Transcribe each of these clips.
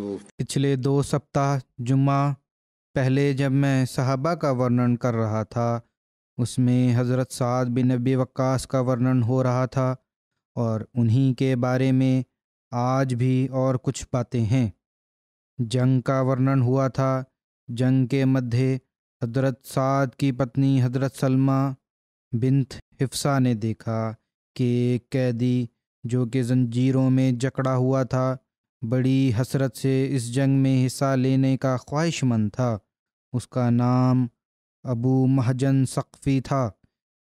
पिछले दो सप्ताह जुम्मा पहले जब मैं सहाबा का वर्णन कर रहा था उसमें हज़रत साद बिन नबी वक्कास का वर्णन हो रहा था और उन्हीं के बारे में आज भी और कुछ बातें हैं जंग का वर्णन हुआ था जंग के मध्य हजरत साद की पत्नी हजरत सलमा बिनत हिफ्सा ने देखा कि एक कैदी जो कि जंजीरों में जकड़ा हुआ था बड़ी हसरत से इस जंग में हिस्सा लेने का ख्वाहिशमंद था उसका नाम अबू महजन सख्फ़ी था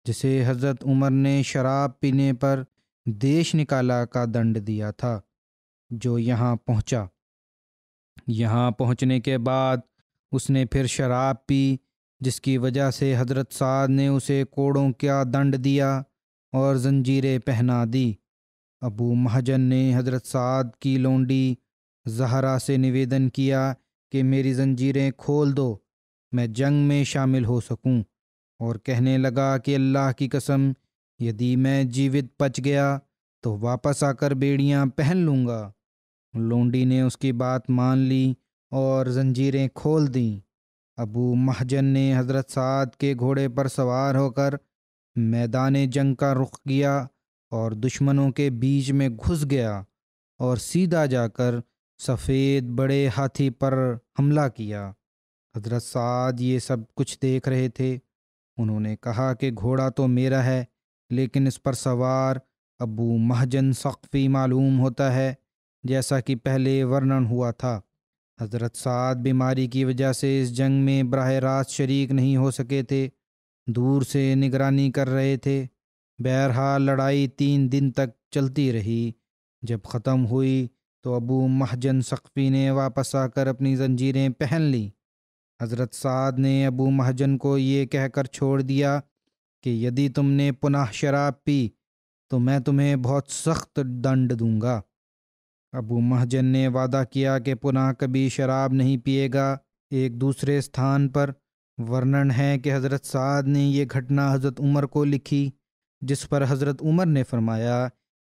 जिसे हज़रत उमर ने शराब पीने पर देश निकाला का दंड दिया था जो यहाँ पहुँचा यहाँ पहुँचने के बाद उसने फिर शराब पी जिसकी वजह से हज़रत साद ने उसे कोड़ों का दंड दिया और जंजीरें पहना दी अबू महाजन ने हज़रत साद की लोंडी जहरा से निवेदन किया कि मेरी जंजीरें खोल दो मैं जंग में शामिल हो सकूं और कहने लगा कि अल्लाह की कसम यदि मैं जीवित पच गया तो वापस आकर बेड़ियां पहन लूँगा लोंडी ने उसकी बात मान ली और जंजीरें खोल दीं अबू महजन ने हज़रत साद के घोड़े पर सवार होकर मैदान जंग का रुख किया और दुश्मनों के बीच में घुस गया और सीधा जाकर सफ़ेद बड़े हाथी पर हमला किया हजरत साद ये सब कुछ देख रहे थे उन्होंने कहा कि घोड़ा तो मेरा है लेकिन इस पर सवार अबू महजन सख्फ़ी मालूम होता है जैसा कि पहले वर्णन हुआ था हजरत साद बीमारी की वजह से इस जंग में बरह रास्त शरीक नहीं हो सके थे दूर से निगरानी कर रहे थे बहरहाल लड़ाई तीन दिन तक चलती रही जब ख़त्म हुई तो अबू महजन सख्फी ने वापस आकर अपनी जंजीरें पहन लीं हज़रत साद ने अबू महजन को ये कहकर छोड़ दिया कि यदि तुमने पुनः शराब पी तो मैं तुम्हें बहुत सख्त दंड दूंगा अबू महजन ने वादा किया कि पुनः कभी शराब नहीं पिएगा एक दूसरे स्थान पर वर्णन है कि हज़रत साद ने यह घटना हज़रत उमर को लिखी जिस पर हज़रत उमर ने फरमाया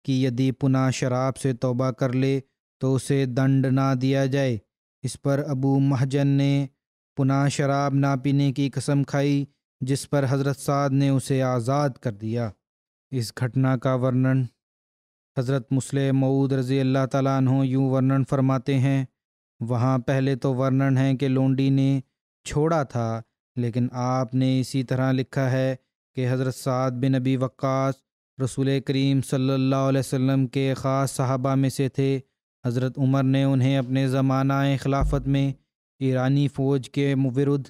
कि यदि पुनः शराब से तोबा कर ले तो उसे दंड ना दिया जाए इस पर अबू महजन ने पुनः शराब ना पीने की कसम खाई जिस पर हज़रत साद ने उसे आज़ाद कर दिया इस घटना का वर्णन हज़रत मुस्लिम मऊद रज़ी अल्लाह तु यूँ वर्णन फरमाते हैं वहाँ पहले तो वर्णन है कि लोंडी ने छोड़ा था लेकिन आपने इसी तरह लिखा है कि हज़रत साद बिन नबी वक्स रसूल करीम सल्ला वम के ख़ास साहबा में से थे हज़रत उमर ने उन्हें अपने ज़माना खिलाफत में ईरानी फ़ौज के विरुद्ध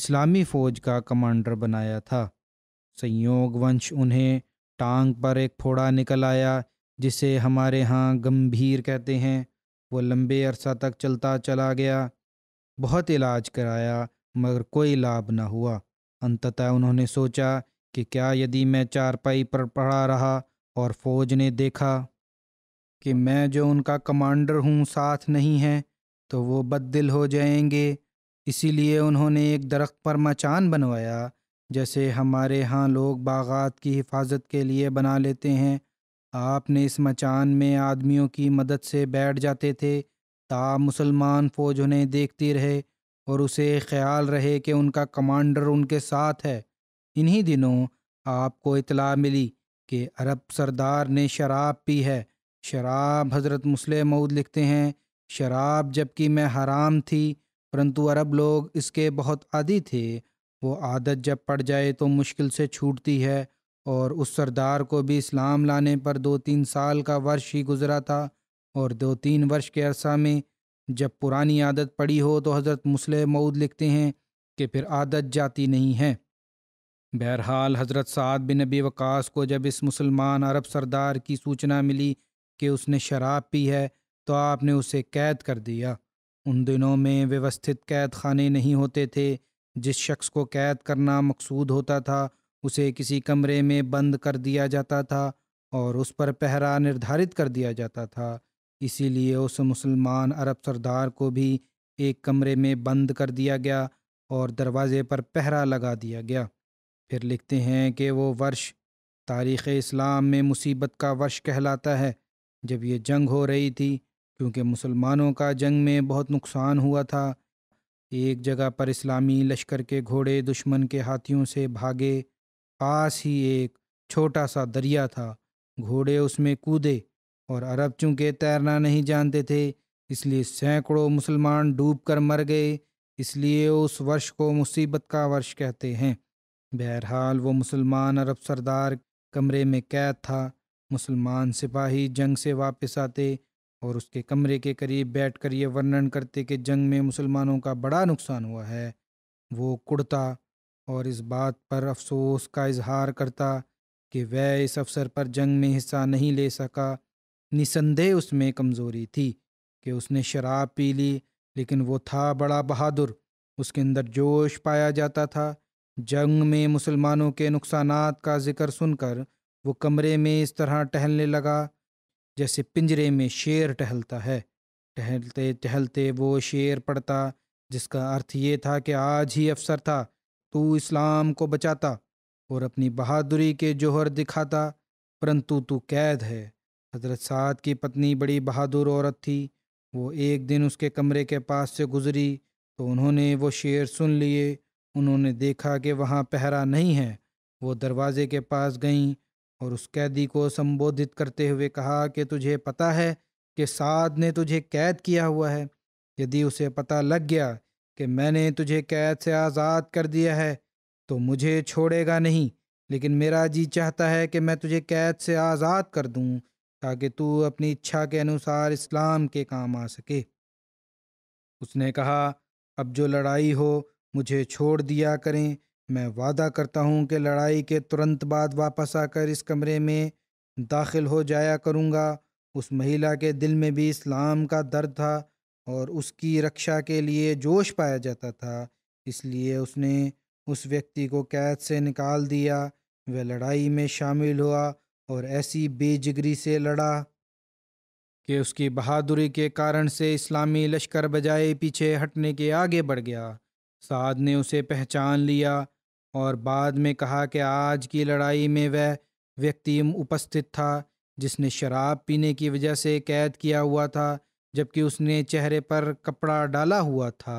इस्लामी फ़ौज का कमांडर बनाया था संयोग वंश उन्हें टांग पर एक फोड़ा निकल आया जिसे हमारे यहाँ गंभीर कहते हैं वो लंबे अरसा तक चलता चला गया बहुत इलाज कराया मगर कोई लाभ ना हुआ अंततः उन्होंने सोचा कि क्या यदि मैं चारपाई पर पड़ा रहा और फौज ने देखा कि मैं जो उनका कमांडर हूँ साथ नहीं है तो वो बददिल हो जाएंगे इसीलिए उन्होंने एक दरख्त पर मचान बनवाया जैसे हमारे यहाँ लोग बागात की हिफाजत के लिए बना लेते हैं आपने इस मचान में आदमियों की मदद से बैठ जाते थे ता मुसलमान फ़ौज उन्हें देखती रहे और उसे ख्याल रहे कि उनका कमांडर उनके साथ है इन्हीं दिनों आपको इतला मिली कि अरब सरदार ने शराब पी है शराब हज़रत मुसल मऊद लिखते हैं शराब जबकि मैं हराम थी परंतु अरब लोग इसके बहुत आदि थे वो आदत जब पड़ जाए तो मुश्किल से छूटती है और उस सरदार को भी इस्लाम लाने पर दो तीन साल का वर्ष ही गुजरा था और दो तीन वर्ष के अरसा में जब पुरानी आदत पड़ी हो तो हज़रत मुसल मऊद लिखते हैं कि फिर आदत जाती नहीं है बहरहाल हज़रत साद बिन नबी वक़ास को जब इस मुसलमान अरब सरदार की सूचना मिली कि उसने शराब पी है तो आपने उसे कैद कर दिया उन दिनों में व्यवस्थित कैद खाने नहीं होते थे जिस शख्स को कैद करना मकसूद होता था उसे किसी कमरे में बंद कर दिया जाता था और उस पर पहरा निर्धारित कर दिया जाता था इसीलिए उस मुसलमान अरब सरदार को भी एक कमरे में बंद कर दिया गया और दरवाज़े पर पहरा लगा दिया गया फिर लिखते हैं कि वो वर्ष तारीख़ इस्लाम में मुसीबत का वर्ष कहलाता है जब ये जंग हो रही थी क्योंकि मुसलमानों का जंग में बहुत नुकसान हुआ था एक जगह पर इस्लामी लश्कर के घोड़े दुश्मन के हाथियों से भागे पास ही एक छोटा सा दरिया था घोड़े उसमें कूदे और अरब चूँकि तैरना नहीं जानते थे इसलिए सैकड़ों मुसलमान डूब कर मर गए इसलिए उस वर्ष को मुसीबत का वर्ष कहते हैं बहरहाल वो मुसलमान अरब सरदार कमरे में कैद था मुसलमान सिपाही जंग से वापस आते और उसके कमरे के करीब बैठकर ये वर्णन करते कि जंग में मुसलमानों का बड़ा नुकसान हुआ है वो कुड़ता और इस बात पर अफसोस का इजहार करता कि वह इस अवसर पर जंग में हिस्सा नहीं ले सका निसंदेह उसमें कमज़ोरी थी कि उसने शराब पी ली लेकिन वो था बड़ा बहादुर उसके अंदर जोश पाया जाता था जंग में मुसलमानों के नुकसान का जिक्र सुनकर वो कमरे में इस तरह टहलने लगा जैसे पिंजरे में शेर टहलता है टहलते टहलते वो शेर पड़ता जिसका अर्थ ये था कि आज ही अफसर था तू इस्लाम को बचाता और अपनी बहादुरी के जोहर दिखाता परंतु तू कैद है हजरत साद की पत्नी बड़ी बहादुर औरत थी वो एक दिन उसके कमरे के पास से गुजरी तो उन्होंने वो शेर सुन लिए उन्होंने देखा कि वहाँ पहरा नहीं है वो दरवाजे के पास गईं और उस कैदी को संबोधित करते हुए कहा कि तुझे पता है कि साद ने तुझे कैद किया हुआ है यदि उसे पता लग गया कि मैंने तुझे कैद से आज़ाद कर दिया है तो मुझे छोड़ेगा नहीं लेकिन मेरा जी चाहता है कि मैं तुझे कैद से आज़ाद कर दूँ ताकि तू अपनी इच्छा के अनुसार इस्लाम के काम आ सके उसने कहा अब जो लड़ाई हो मुझे छोड़ दिया करें मैं वादा करता हूँ कि लड़ाई के तुरंत बाद वापस आकर इस कमरे में दाखिल हो जाया करूँगा उस महिला के दिल में भी इस्लाम का दर्द था और उसकी रक्षा के लिए जोश पाया जाता था इसलिए उसने उस व्यक्ति को कैद से निकाल दिया वह लड़ाई में शामिल हुआ और ऐसी बेजिगरी से लड़ा कि उसकी बहादुरी के कारण से इस्लामी लश्कर बजाए पीछे हटने के आगे बढ़ गया साद ने उसे पहचान लिया और बाद में कहा कि आज की लड़ाई में वह व्यक्ति उपस्थित था जिसने शराब पीने की वजह से कैद किया हुआ था जबकि उसने चेहरे पर कपड़ा डाला हुआ था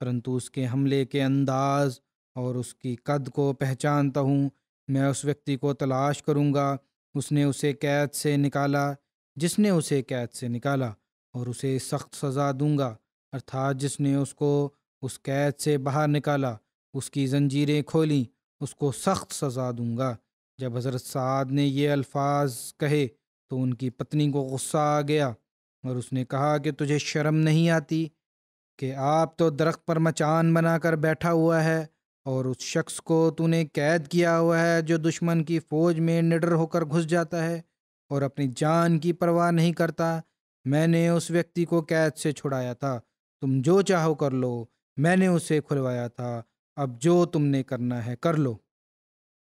परंतु उसके हमले के अंदाज और उसकी कद को पहचानता हूँ मैं उस व्यक्ति को तलाश करूँगा उसने उसे कैद से निकाला जिसने उसे कैद से निकाला और उसे सख्त सज़ा दूंगा अर्थात जिसने उसको उस कैद से बाहर निकाला उसकी जंजीरें खोलीं उसको सख्त सज़ा दूंगा जब हज़रत साद ने ये अल्फाज कहे तो उनकी पत्नी को गुस्सा आ गया और उसने कहा कि तुझे शर्म नहीं आती कि आप तो दरख्त पर मचान बनाकर बैठा हुआ है और उस शख्स को तूने कैद किया हुआ है जो दुश्मन की फ़ौज में निडर होकर घुस जाता है और अपनी जान की परवाह नहीं करता मैंने उस व्यक्ति को कैद से छुड़ाया था तुम जो चाहो कर लो मैंने उसे खुलवाया था अब जो तुमने करना है कर लो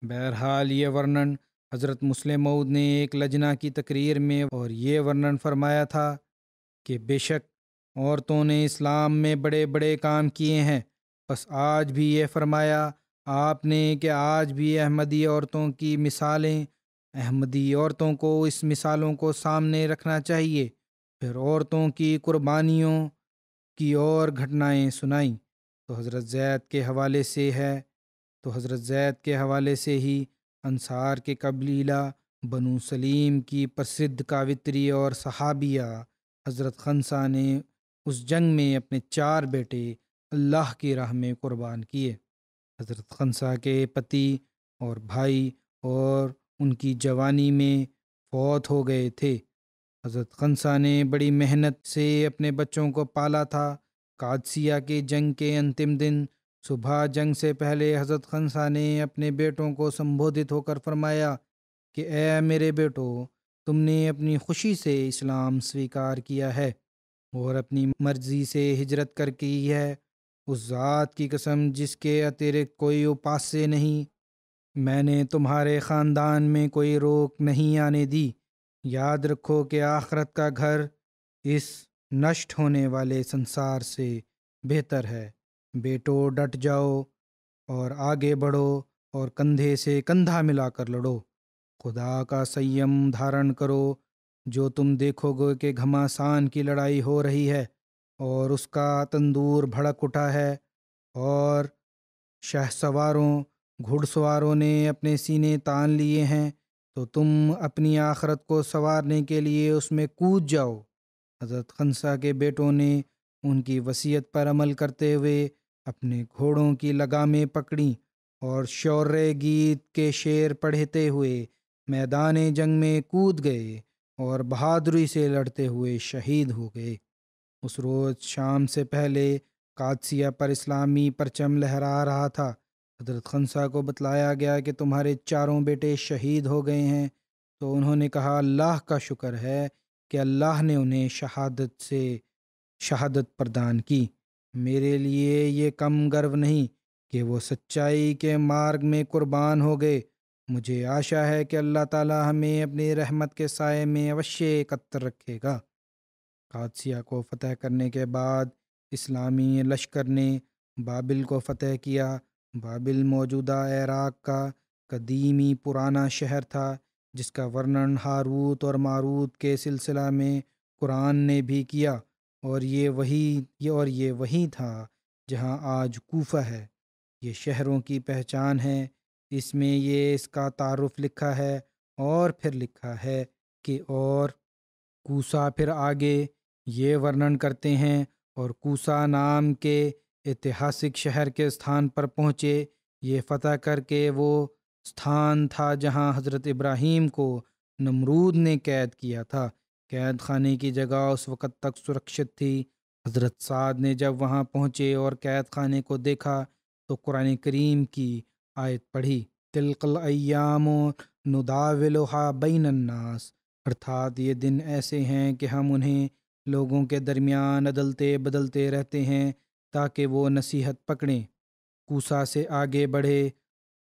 बहरहाल ये वर्णन हज़रत मुस्लिम मऊद ने एक लजना की तकरीर में और ये वर्णन फरमाया था कि बेशक औरतों ने इस्लाम में बड़े बड़े काम किए हैं बस आज भी ये फरमाया आपने कि आज भी अहमदी औरतों की मिसालें अहमदी औरतों को इस मिसालों को सामने रखना चाहिए फिर औरतों की कुर्बानियों की और घटनाएं सुनाई तो हज़रत जैद के हवाले से है तो हज़रत जैद के हवाले से ही अंसार के कबलीला बनु सलीम की प्रसिद्ध कावित्री और सहाबिया हज़रत खनसा ने उस जंग में अपने चार बेटे अल्लाह की राह में क़ुरबान किए हज़रत खनसा के पति और भाई और उनकी जवानी में फौत हो गए थे हज़रत खनसा ने बड़ी मेहनत से अपने बच्चों को पाला था कादसिया के जंग के अंतिम दिन सुबह जंग से पहले हज़रत खनसा ने अपने बेटों को संबोधित होकर फरमाया कि ए मेरे बेटो तुमने अपनी खुशी से इस्लाम स्वीकार किया है और अपनी मर्जी से हिजरत कर की है उस ज़ात की कसम जिसके अतिरिक्त कोई उपास्य नहीं मैंने तुम्हारे ख़ानदान में कोई रोक नहीं आने दी याद रखो कि आखरत का घर इस नष्ट होने वाले संसार से बेहतर है बेटो डट जाओ और आगे बढ़ो और कंधे से कंधा मिलाकर लड़ो खुदा का संयम धारण करो जो तुम देखोगे कि घमासान की लड़ाई हो रही है और उसका तंदूर भड़क उठा है और शहसवारों घुड़सवारों ने अपने सीने तान लिए हैं तो तुम अपनी आखरत को संवारने के लिए उसमें कूद जाओ हज़रत खनसा के बेटों ने उनकी वसीयत पर अमल करते हुए अपने घोड़ों की लगामें पकड़ी और शौर्य गीत के शेर पढ़ते हुए मैदान जंग में कूद गए और बहादुरी से लड़ते हुए शहीद हो गए उस रोज़ शाम से पहले कादसिया पर इस्लामी परचम लहरा रहा था हजरत खनसा को बतलाया गया कि तुम्हारे चारों बेटे शहीद हो गए हैं तो उन्होंने कहा अल्लाह का शुक्र है कि अल्लाह ने उन्हें शहादत से शहादत प्रदान की मेरे लिए ये कम गर्व नहीं कि वो सच्चाई के मार्ग में कुर्बान हो गए मुझे आशा है कि अल्लाह ताला हमें अपनी रहमत के साय में अवश्य एकत्र रखेगा कादसिया को फतह करने के बाद इस्लामी लश्कर ने बाबिल को फतह किया बाबिल मौजूदा इराक का कदीमी पुराना शहर था जिसका वर्णन हारूत और मारूत के सिलसिला में कुरान ने भी किया और ये वही ये और ये वही था जहाँ आज कोफा है ये शहरों की पहचान है इसमें ये इसका तारुफ लिखा है और फिर लिखा है कि और कूसा फिर आगे ये वर्णन करते हैं और कूसा नाम के ऐतिहासिक शहर के स्थान पर पहुँचे ये फतह करके वो स्थान था जहाँ हज़रत इब्राहीम को नमरूद ने कैद किया था कैद खाने की जगह उस वक़्त तक सुरक्षित थी हज़रत साद ने जब वहाँ पहुँचे और कैद खाने को देखा तो कुरान करीम की आयत पढ़ी तिलकल अयाम नुदाविलोहा अन्नास अर्थात ये दिन ऐसे हैं कि हम उन्हें लोगों के दरमियान अदलते बदलते रहते हैं ताकि वो नसीहत पकड़ें कूसा से आगे बढ़े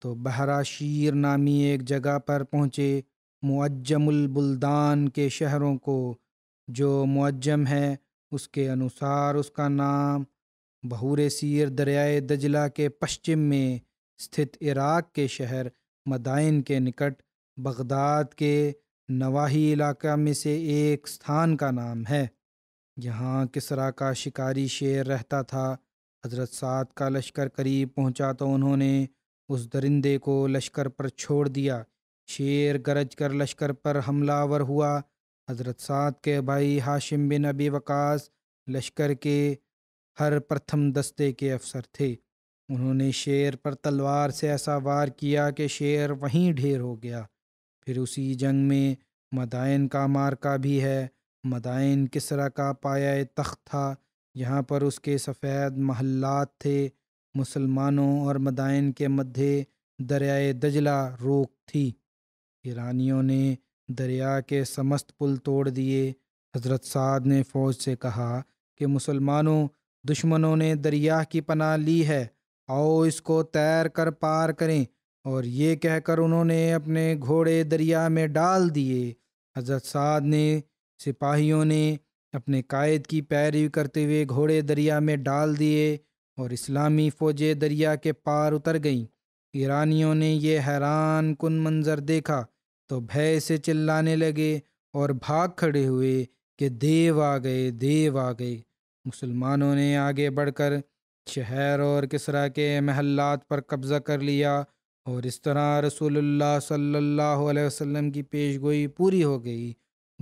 तो बहराशीर नामी एक जगह पर पहुँचे मुअज्जमुलबुल्दान के शहरों को जो मुअज्जम है उसके अनुसार उसका नाम बहूर सीर दरियाए दजला के पश्चिम में स्थित इराक के शहर मदाइन के निकट बगदाद के नवाही इलाका में से एक स्थान का नाम है यहाँ किसरा का शिकारी शेर रहता था हजरत सात का लश्कर करीब पहुँचा तो उन्होंने उस दरिंदे को लश्कर पर छोड़ दिया शेर गरज कर लश्कर पर हमलावर हुआ हजरत सात के भाई हाशिम बिन अबी वकास लश्कर के हर प्रथम दस्ते के अफसर थे उन्होंने शेर पर तलवार से ऐसा वार किया कि शेर वहीं ढेर हो गया फिर उसी जंग में मदायन का मार्का भी है मदाइन किसरा का पाया तख्त था यहाँ पर उसके सफ़ेद महल्लात थे मुसलमानों और मदाइन के मध्य दरियाए दजला रोक थी ईरानियों ने दरिया के समस्त पुल तोड़ दिए हज़रत साद ने फ़ौज से कहा कि मुसलमानों दुश्मनों ने दरिया की पनाह ली है आओ इसको तैर कर पार करें और ये कहकर उन्होंने अपने घोड़े दरिया में डाल दिए हज़रत साद ने सिपाहियों ने अपने कायद की पैरवी करते हुए घोड़े दरिया में डाल दिए और इस्लामी फ़ौजें दरिया के पार उतर गईं ईरानियों ने यह हैरान कन मंज़र देखा तो भय से चिल्लाने लगे और भाग खड़े हुए कि देव आ गए देव आ गए मुसलमानों ने आगे बढ़कर शहर और किसरा के महल्लात पर कब्ज़ा कर लिया और इस तरह रसूलुल्लाह सल्लल्लाहु अलैहि वसल्लम की पेशगोई पूरी हो गई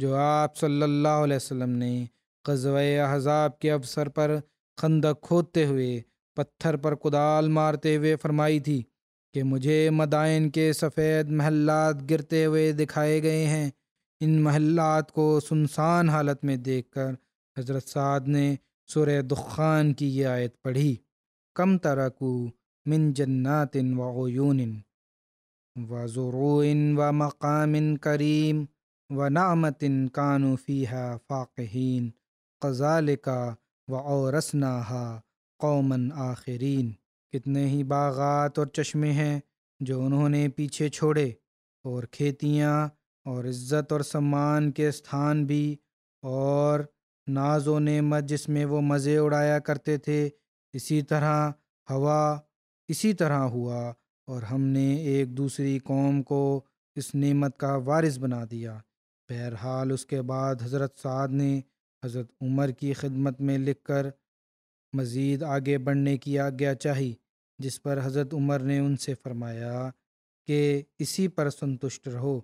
जो आप सल्लल्लाहु अलैहि वसल्लम ने गजव अहजाब के अवसर पर खंदक खोदते हुए पत्थर पर कुदाल मारते हुए फरमाई थी कि मुझे मदाइन के सफ़ेद महल्लात गिरते हुए दिखाए गए हैं इन महल्लात को सुनसान हालत में देखकर हजरत साद ने सुर दुखान की ये आयत पढ़ी कम तरकू मिन जन्नातिन वयून वज़ुरुन व मकामिन करीम व नामतिन कानूफ़ीहा फ़ाक़ीन कज़ालिका व औरसनाहा कौमन आख़रीन कितने ही बागात और चश्मे हैं जो उन्होंने पीछे छोड़े और खेतियाँ और इज़्ज़त और सम्मान के स्थान भी और नाजो नमत नेमत जिसमें वो मज़े उड़ाया करते थे इसी तरह हवा इसी तरह हुआ और हमने एक दूसरी कौम को इस नेमत का वारिस बना दिया बहरहाल उसके बाद हज़रत साद ने हज़रत उमर की खिदमत में लिख कर मज़ीद आगे बढ़ने की आज्ञा चाही जिस पर हज़रत उमर ने उनसे फरमाया कि इसी पर संतुष्ट रहो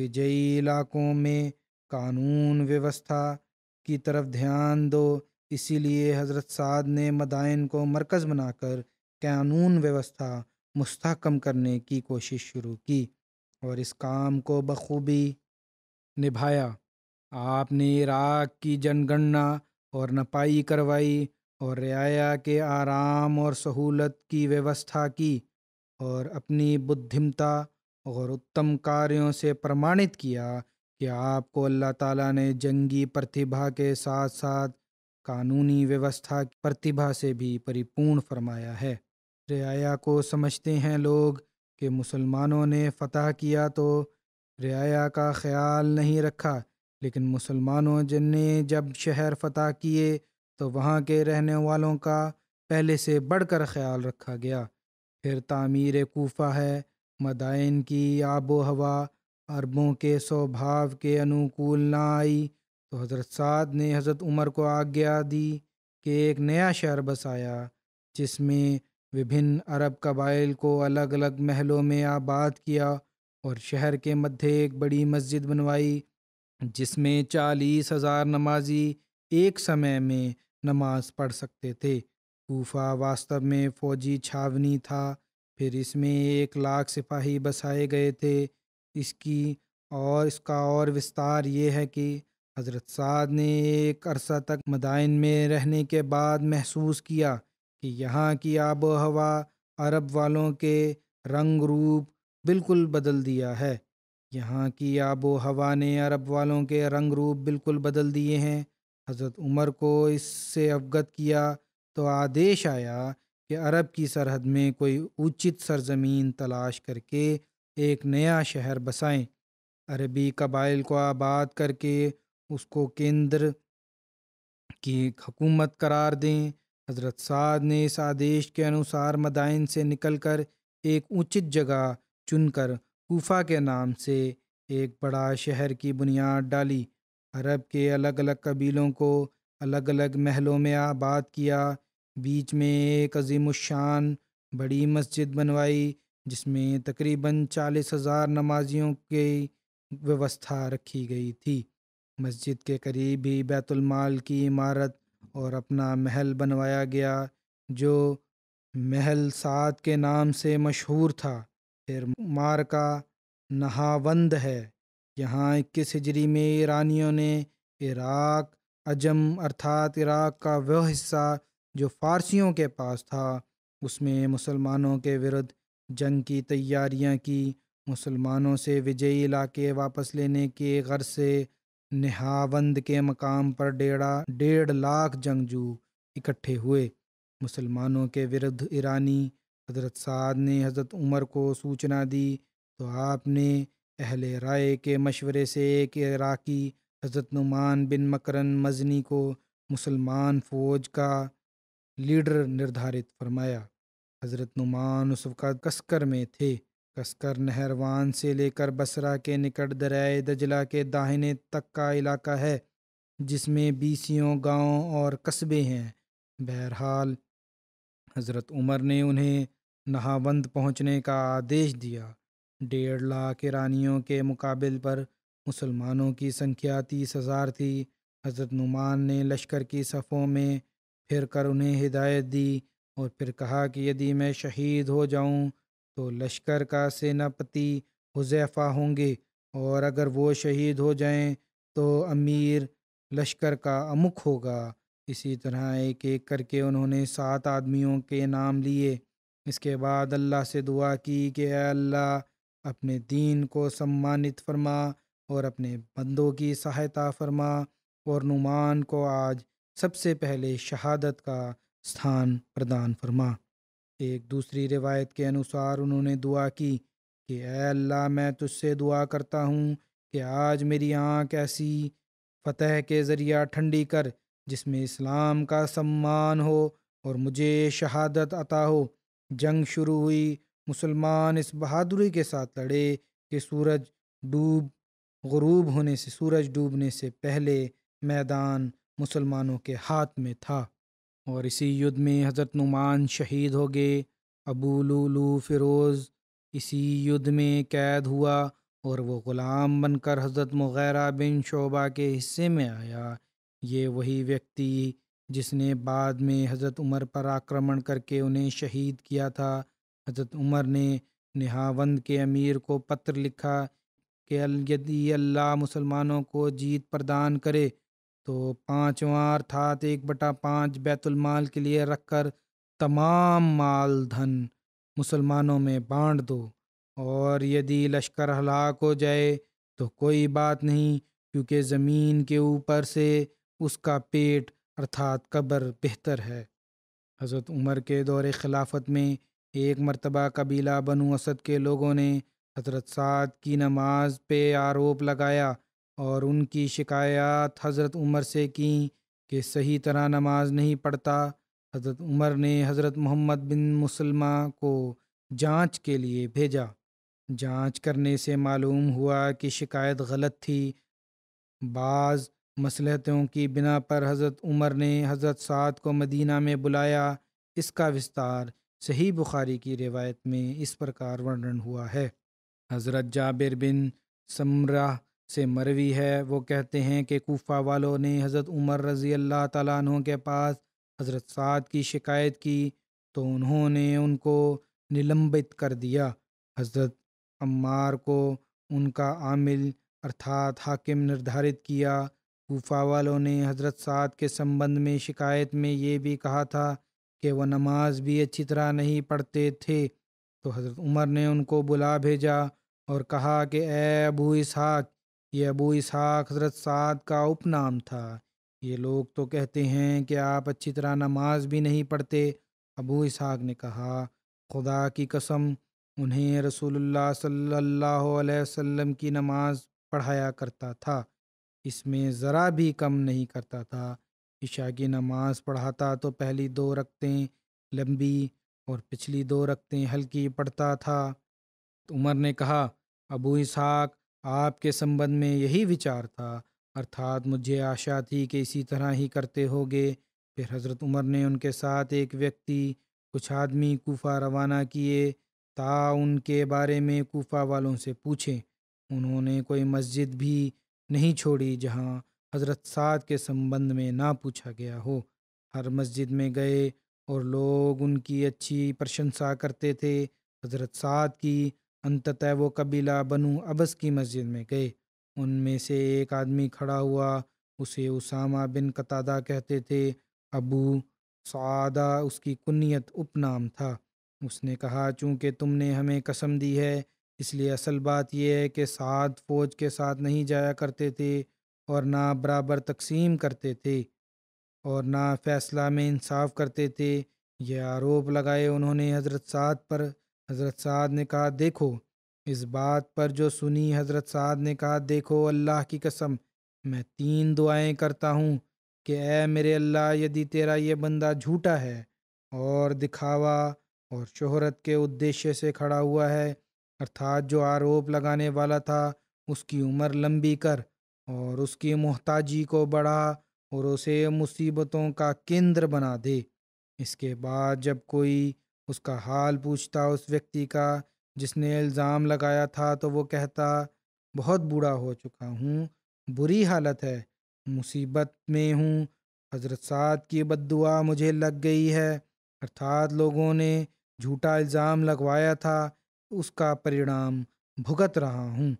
विजयी इलाकों में कानून व्यवस्था की तरफ ध्यान दो इसीलिए हज़रत साद ने मदाइन को मरकज़ बनाकर कानून व्यवस्था मुस्तकम करने की कोशिश शुरू की और इस काम को बखूबी निभाया आपने इराक की जनगणना और नपाई करवाई और रियाया के आराम और सहूलत की व्यवस्था की और अपनी बुद्धिमता और उत्तम कार्यों से प्रमाणित किया कि आपको अल्लाह ताला ने जंगी प्रतिभा के साथ साथ कानूनी व्यवस्था प्रतिभा से भी परिपूर्ण फरमाया है रियाया को समझते हैं लोग कि मुसलमानों ने फतह किया तो रियाया का ख्याल नहीं रखा लेकिन मुसलमानों ने जब शहर फतह किए तो वहाँ के रहने वालों का पहले से बढ़कर ख्याल रखा गया फिर तामीर कोफा है मदाइन की आबो हवा अरबों के स्वभाव के अनुकूल ना आई तो हज़रत साद ने हज़रत उमर को आज्ञा दी कि एक नया शहर बसाया जिसमें विभिन्न अरब कबाइल को अलग अलग महलों में आबाद किया और शहर के मध्य एक बड़ी मस्जिद बनवाई जिसमें चालीस हजार नमाजी एक समय में नमाज पढ़ सकते थे कोफा वास्तव में फौजी छावनी था फिर इसमें एक लाख सिपाही बसाए गए थे इसकी और इसका और विस्तार ये है कि हज़रत साद ने एक अरसा तक मदाइन में रहने के बाद महसूस किया कि यहाँ की आबो हवा अरब वालों के रंग रूप बिल्कुल बदल दिया है यहाँ की आबो हवा ने अरब वालों के रंग रूप बिल्कुल बदल दिए हैं हज़रत उमर को इससे अवगत किया तो आदेश आया कि अरब की सरहद में कोई उचित सरजमीन तलाश करके एक नया शहर बसाएं अरबी कबाइल को आबाद करके उसको केंद्र की हकूमत करार दें हज़रत साद ने इस आदेश के अनुसार मदाइन से निकलकर एक उचित जगह चुनकर कोफा के नाम से एक बड़ा शहर की बुनियाद डाली अरब के अलग अलग कबीलों को अलग अलग महलों में आबाद किया बीच में एक अजीमशान बड़ी मस्जिद बनवाई जिसमें तकरीबन चालीस हज़ार नमाजियों की व्यवस्था रखी गई थी मस्जिद के करीब ही बैतुलमाल की इमारत और अपना महल बनवाया गया जो महल सात के नाम से मशहूर था फिर मार का नहावंद है यहाँ इक्कीस हिजरी में ईरानियों ने इराक अजम अर्थात इराक का वह हिस्सा जो फारसियों के पास था उसमें मुसलमानों के विरुद्ध जंग की तैयारियां की मुसलमानों से विजयी इलाके वापस लेने के गर्ज से नहावंद के मकाम पर डेढ़ा डेढ़ लाख जंगजू इकट्ठे हुए मुसलमानों के विरुद्ध ईरानी हज़रत साद ने हज़रत उमर को सूचना दी तो आपने अहल राय के मशवरे से एक इराक़ी हज़रत नुमान बिन मकरन मजनी को मुसलमान फ़ौज का लीडर निर्धारित फरमाया हज़रत नुमान उस वक़्त कस्कर में थे कस्कर नहरवान से लेकर बसरा के निकट दरए दजला के दाहिने तक का इलाका है जिसमें बीसियों गांव और कस्बे हैं बहरहाल हज़रत उमर ने उन्हें नहावंद पहुंचने का आदेश दिया डेढ़ लाख ईरानियों के मुकाबल पर मुसलमानों की संख्या तीस हज़ार थी हज़रत नुमान ने लश्कर की सफ़ों में फिर कर उन्हें हिदायत दी और फिर कहा कि यदि मैं शहीद हो जाऊं तो लश्कर का सेनापति हुजैफा होंगे और अगर वो शहीद हो जाएं तो अमीर लश्कर का अमुख होगा इसी तरह एक एक करके उन्होंने सात आदमियों के नाम लिए इसके बाद अल्लाह से दुआ की कि अल्लाह अपने दीन को सम्मानित फरमा और अपने बंदों की सहायता फरमा और नुमान को आज सबसे पहले शहादत का स्थान प्रदान फरमा एक दूसरी रिवायत के अनुसार उन्होंने दुआ की कि अल्लाह मैं तुझसे दुआ करता हूँ कि आज मेरी आँख ऐसी फतह के ज़रिया ठंडी कर जिसमें इस्लाम का सम्मान हो और मुझे शहादत अता हो जंग शुरू हुई मुसलमान इस बहादुरी के साथ लड़े कि सूरज डूब गरूब होने से सूरज डूबने से पहले मैदान मुसलमानों के हाथ में था और इसी युद्ध में हज़रत नुमान शहीद हो गए अबू लूलू फ़िरोज़ इसी युद्ध में कैद हुआ और वो ग़ुलाम बनकर हज़रत मुगैरा बिन शोबा के हिस्से में आया ये वही व्यक्ति जिसने बाद में हज़रत उमर पर आक्रमण करके उन्हें शहीद किया था हज़रत उमर ने नहावंद के अमीर को पत्र लिखा कि यदि अल्लाह मुसलमानों को जीत प्रदान करे तो पाँचवा अर्थात एक बटा पाँच बैतुलमाल के लिए रखकर तमाम माल धन मुसलमानों में बांट दो और यदि लश्कर हलाक हो जाए तो कोई बात नहीं क्योंकि ज़मीन के ऊपर से उसका पेट अर्थात कब्र बेहतर है हज़रत उमर के दौर खिलाफत में एक मरतबा कबीला बनु असद के लोगों ने हजरत साद की नमाज पे आरोप लगाया और उनकी शिकायत हज़रत उमर से की कि सही तरह नमाज नहीं पढ़ता हज़रत उमर ने हज़रत मोहम्मद बिन मुसलमा को जांच के लिए भेजा जांच करने से मालूम हुआ कि शिकायत गलत थी बाज़ मसलहतों की बिना पर हज़रत उमर ने हज़रत सात को मदीना में बुलाया इसका विस्तार सही बुखारी की रिवायत में इस प्रकार वर्णन हुआ है हज़रत जाबिर बिन समरा से मरवी है वो कहते हैं कि कोफा वालों ने हज़रत उमर रज़ी अल्लाह तु के पास हज़रत साद की शिकायत की तो उन्होंने उनको निलंबित कर दिया हज़रत अम्मार को उनका आमिल अर्थात हाकिम निर्धारित किया कोफा वालों ने हज़रत साद के संबंध में शिकायत में ये भी कहा था कि वह नमाज भी अच्छी तरह नहीं पढ़ते थे तो हज़रत उमर ने उनको बुला भेजा और कहा कि ए अबू इसहाक ये अबू इसहाक हज़रत साद का उपनाम था ये लोग तो कहते हैं कि आप अच्छी तरह नमाज भी नहीं पढ़ते अबू इसहाक ने कहा खुदा की कसम उन्हें रसूलुल्लाह सल्लल्लाहु अलैहि वसल्लम की नमाज पढ़ाया करता था इसमें ज़रा भी कम नहीं करता था ईशा की नमाज़ पढ़ाता तो पहली दो रकतें लंबी और पिछली दो रकतें हल्की पढ़ता था तो उमर ने कहा अबू इसहाक आपके संबंध में यही विचार था अर्थात मुझे आशा थी कि इसी तरह ही करते होगे फिर हज़रत उमर ने उनके साथ एक व्यक्ति कुछ आदमी कोफ़ा रवाना किए ता उनके बारे में कोफ़ा वालों से पूछें उन्होंने कोई मस्जिद भी नहीं छोड़ी जहाँ हजरत साद के संबंध में ना पूछा गया हो हर मस्जिद में गए और लोग उनकी अच्छी प्रशंसा करते थे हजरत साद की अंततः वो कबीला बनु अबस की मस्जिद में गए उनमें से एक आदमी खड़ा हुआ उसे उसामा बिन कतादा कहते थे अबू सादा उसकी कुनियत उपनाम था उसने कहा चूँकि तुमने हमें कसम दी है इसलिए असल बात यह है कि साथ फ़ौज के साथ नहीं जाया करते थे और ना बराबर तकसीम करते थे और ना फैसला में इंसाफ करते थे यह आरोप लगाए उन्होंने हज़रत साद पर हज़रत साद ने कहा देखो इस बात पर जो सुनी हज़रत साद ने कहा देखो अल्लाह की कसम मैं तीन दुआएं करता हूँ कि ए मेरे अल्लाह यदि तेरा ये बंदा झूठा है और दिखावा और शोहरत के उद्देश्य से खड़ा हुआ है अर्थात जो आरोप लगाने वाला था उसकी उम्र लंबी कर और उसकी मोहताजी को बढ़ा और उसे मुसीबतों का केंद्र बना दे इसके बाद जब कोई उसका हाल पूछता उस व्यक्ति का जिसने इल्ज़ाम लगाया था तो वो कहता बहुत बूढ़ा हो चुका हूँ बुरी हालत है मुसीबत में हूँ हजरत साद की बदुआ मुझे लग गई है अर्थात लोगों ने झूठा इल्ज़ाम लगवाया था उसका परिणाम भुगत रहा हूँ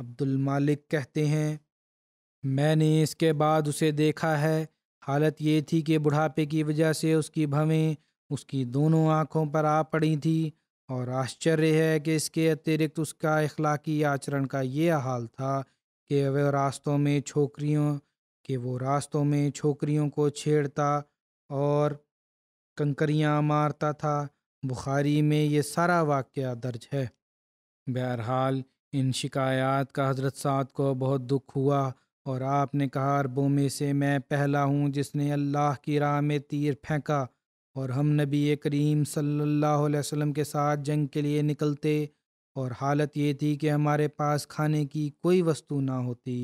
अब्दुल मालिक कहते हैं मैंने इसके बाद उसे देखा है हालत ये थी कि बुढ़ापे की वजह से उसकी भवें उसकी दोनों आँखों पर आ पड़ी थी और आश्चर्य है कि इसके अतिरिक्त उसका इखलाकी आचरण का ये हाल था कि वह रास्तों में छोकरियों के वो रास्तों में छोकरियों को छेड़ता और कंकरियाँ मारता था बुखारी में ये सारा वाक़ दर्ज है बहरहाल इन शिकायत का हज़रत साद को बहुत दुख हुआ और आपने कहा अरबों में से मैं पहला हूँ जिसने अल्लाह की राह में तीर फेंका और हम नबी करीम सल्लल्लाहु अलैहि वसल्लम के साथ जंग के लिए निकलते और हालत ये थी कि हमारे पास खाने की कोई वस्तु ना होती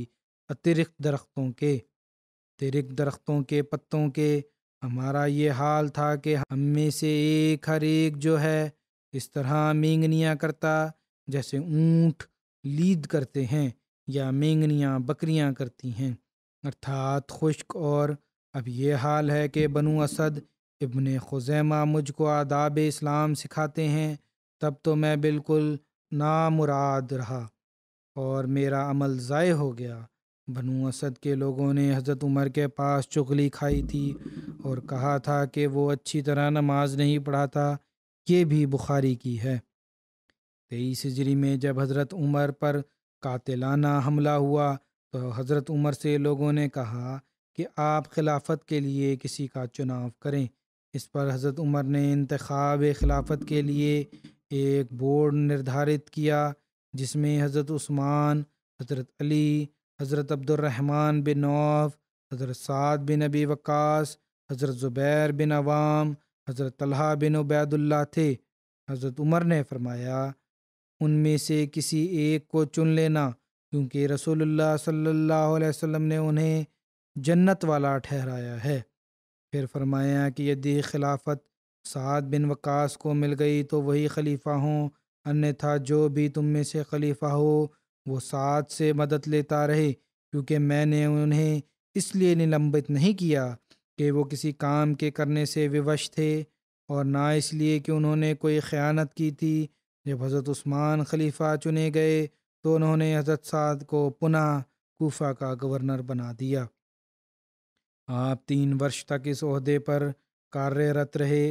अतिरिक्त दरख्तों के अतिरिक्त दरख्तों के पत्तों के हमारा ये हाल था कि हम में से एक हर एक जो है इस तरह मेंगनियाँ करता जैसे ऊँट लीद करते हैं या मेंगनियाँ बकरियाँ करती हैं अर्थात खुश्क और अब ये हाल है कि बनु असद इबन खुजैमा मुझको आदाब इस्लाम सिखाते हैं तब तो मैं बिल्कुल नामुराद रहा और मेरा अमल ज़ाय हो गया बनु असद के लोगों ने हज़रत उमर के पास चुगली खाई थी और कहा था कि वो अच्छी तरह नमाज नहीं पढ़ाता ये भी बुखारी की है तेईस हिजरी में जब हज़रत उमर पर कातिलाना हमला हुआ तो हज़रत उमर से लोगों ने कहा कि आप खिलाफत के लिए किसी का चुनाव करें इस पर हज़रत उमर ने इंतखब खिलाफत के लिए एक बोर्ड निर्धारित किया जिसमें हज़रत उस्मान हज़रत अली हज़रत अब्दुलरहमान बिन नौफ हज़रत साद बिन अबी वक़ास हज़रत ज़ुबैर बिन अवाम हज़रत तलहा बिन उबैदुल्ला थे हज़रत उमर ने फरमाया उनमें से किसी एक को चुन लेना क्योंकि रसूलुल्लाह सल्लल्लाहु अलैहि वसल्लम ने उन्हें जन्नत वाला ठहराया है फिर फरमाया कि यदि खिलाफत साद बिन वक़ास को मिल गई तो वही खलीफा हों अन्यथा जो भी तुम में से खलीफा हो वो साथ से मदद लेता रहे क्योंकि मैंने उन्हें इसलिए निलंबित नहीं किया कि वो किसी काम के करने से विवश थे और ना इसलिए कि उन्होंने कोई ख़यानत की थी जब हज़रत उस्मान खलीफा चुने गए तो उन्होंने हज़रत साद को पुनः कोफा का गवर्नर बना दिया आप तीन वर्ष तक इस अहदे पर कार्यरत रहे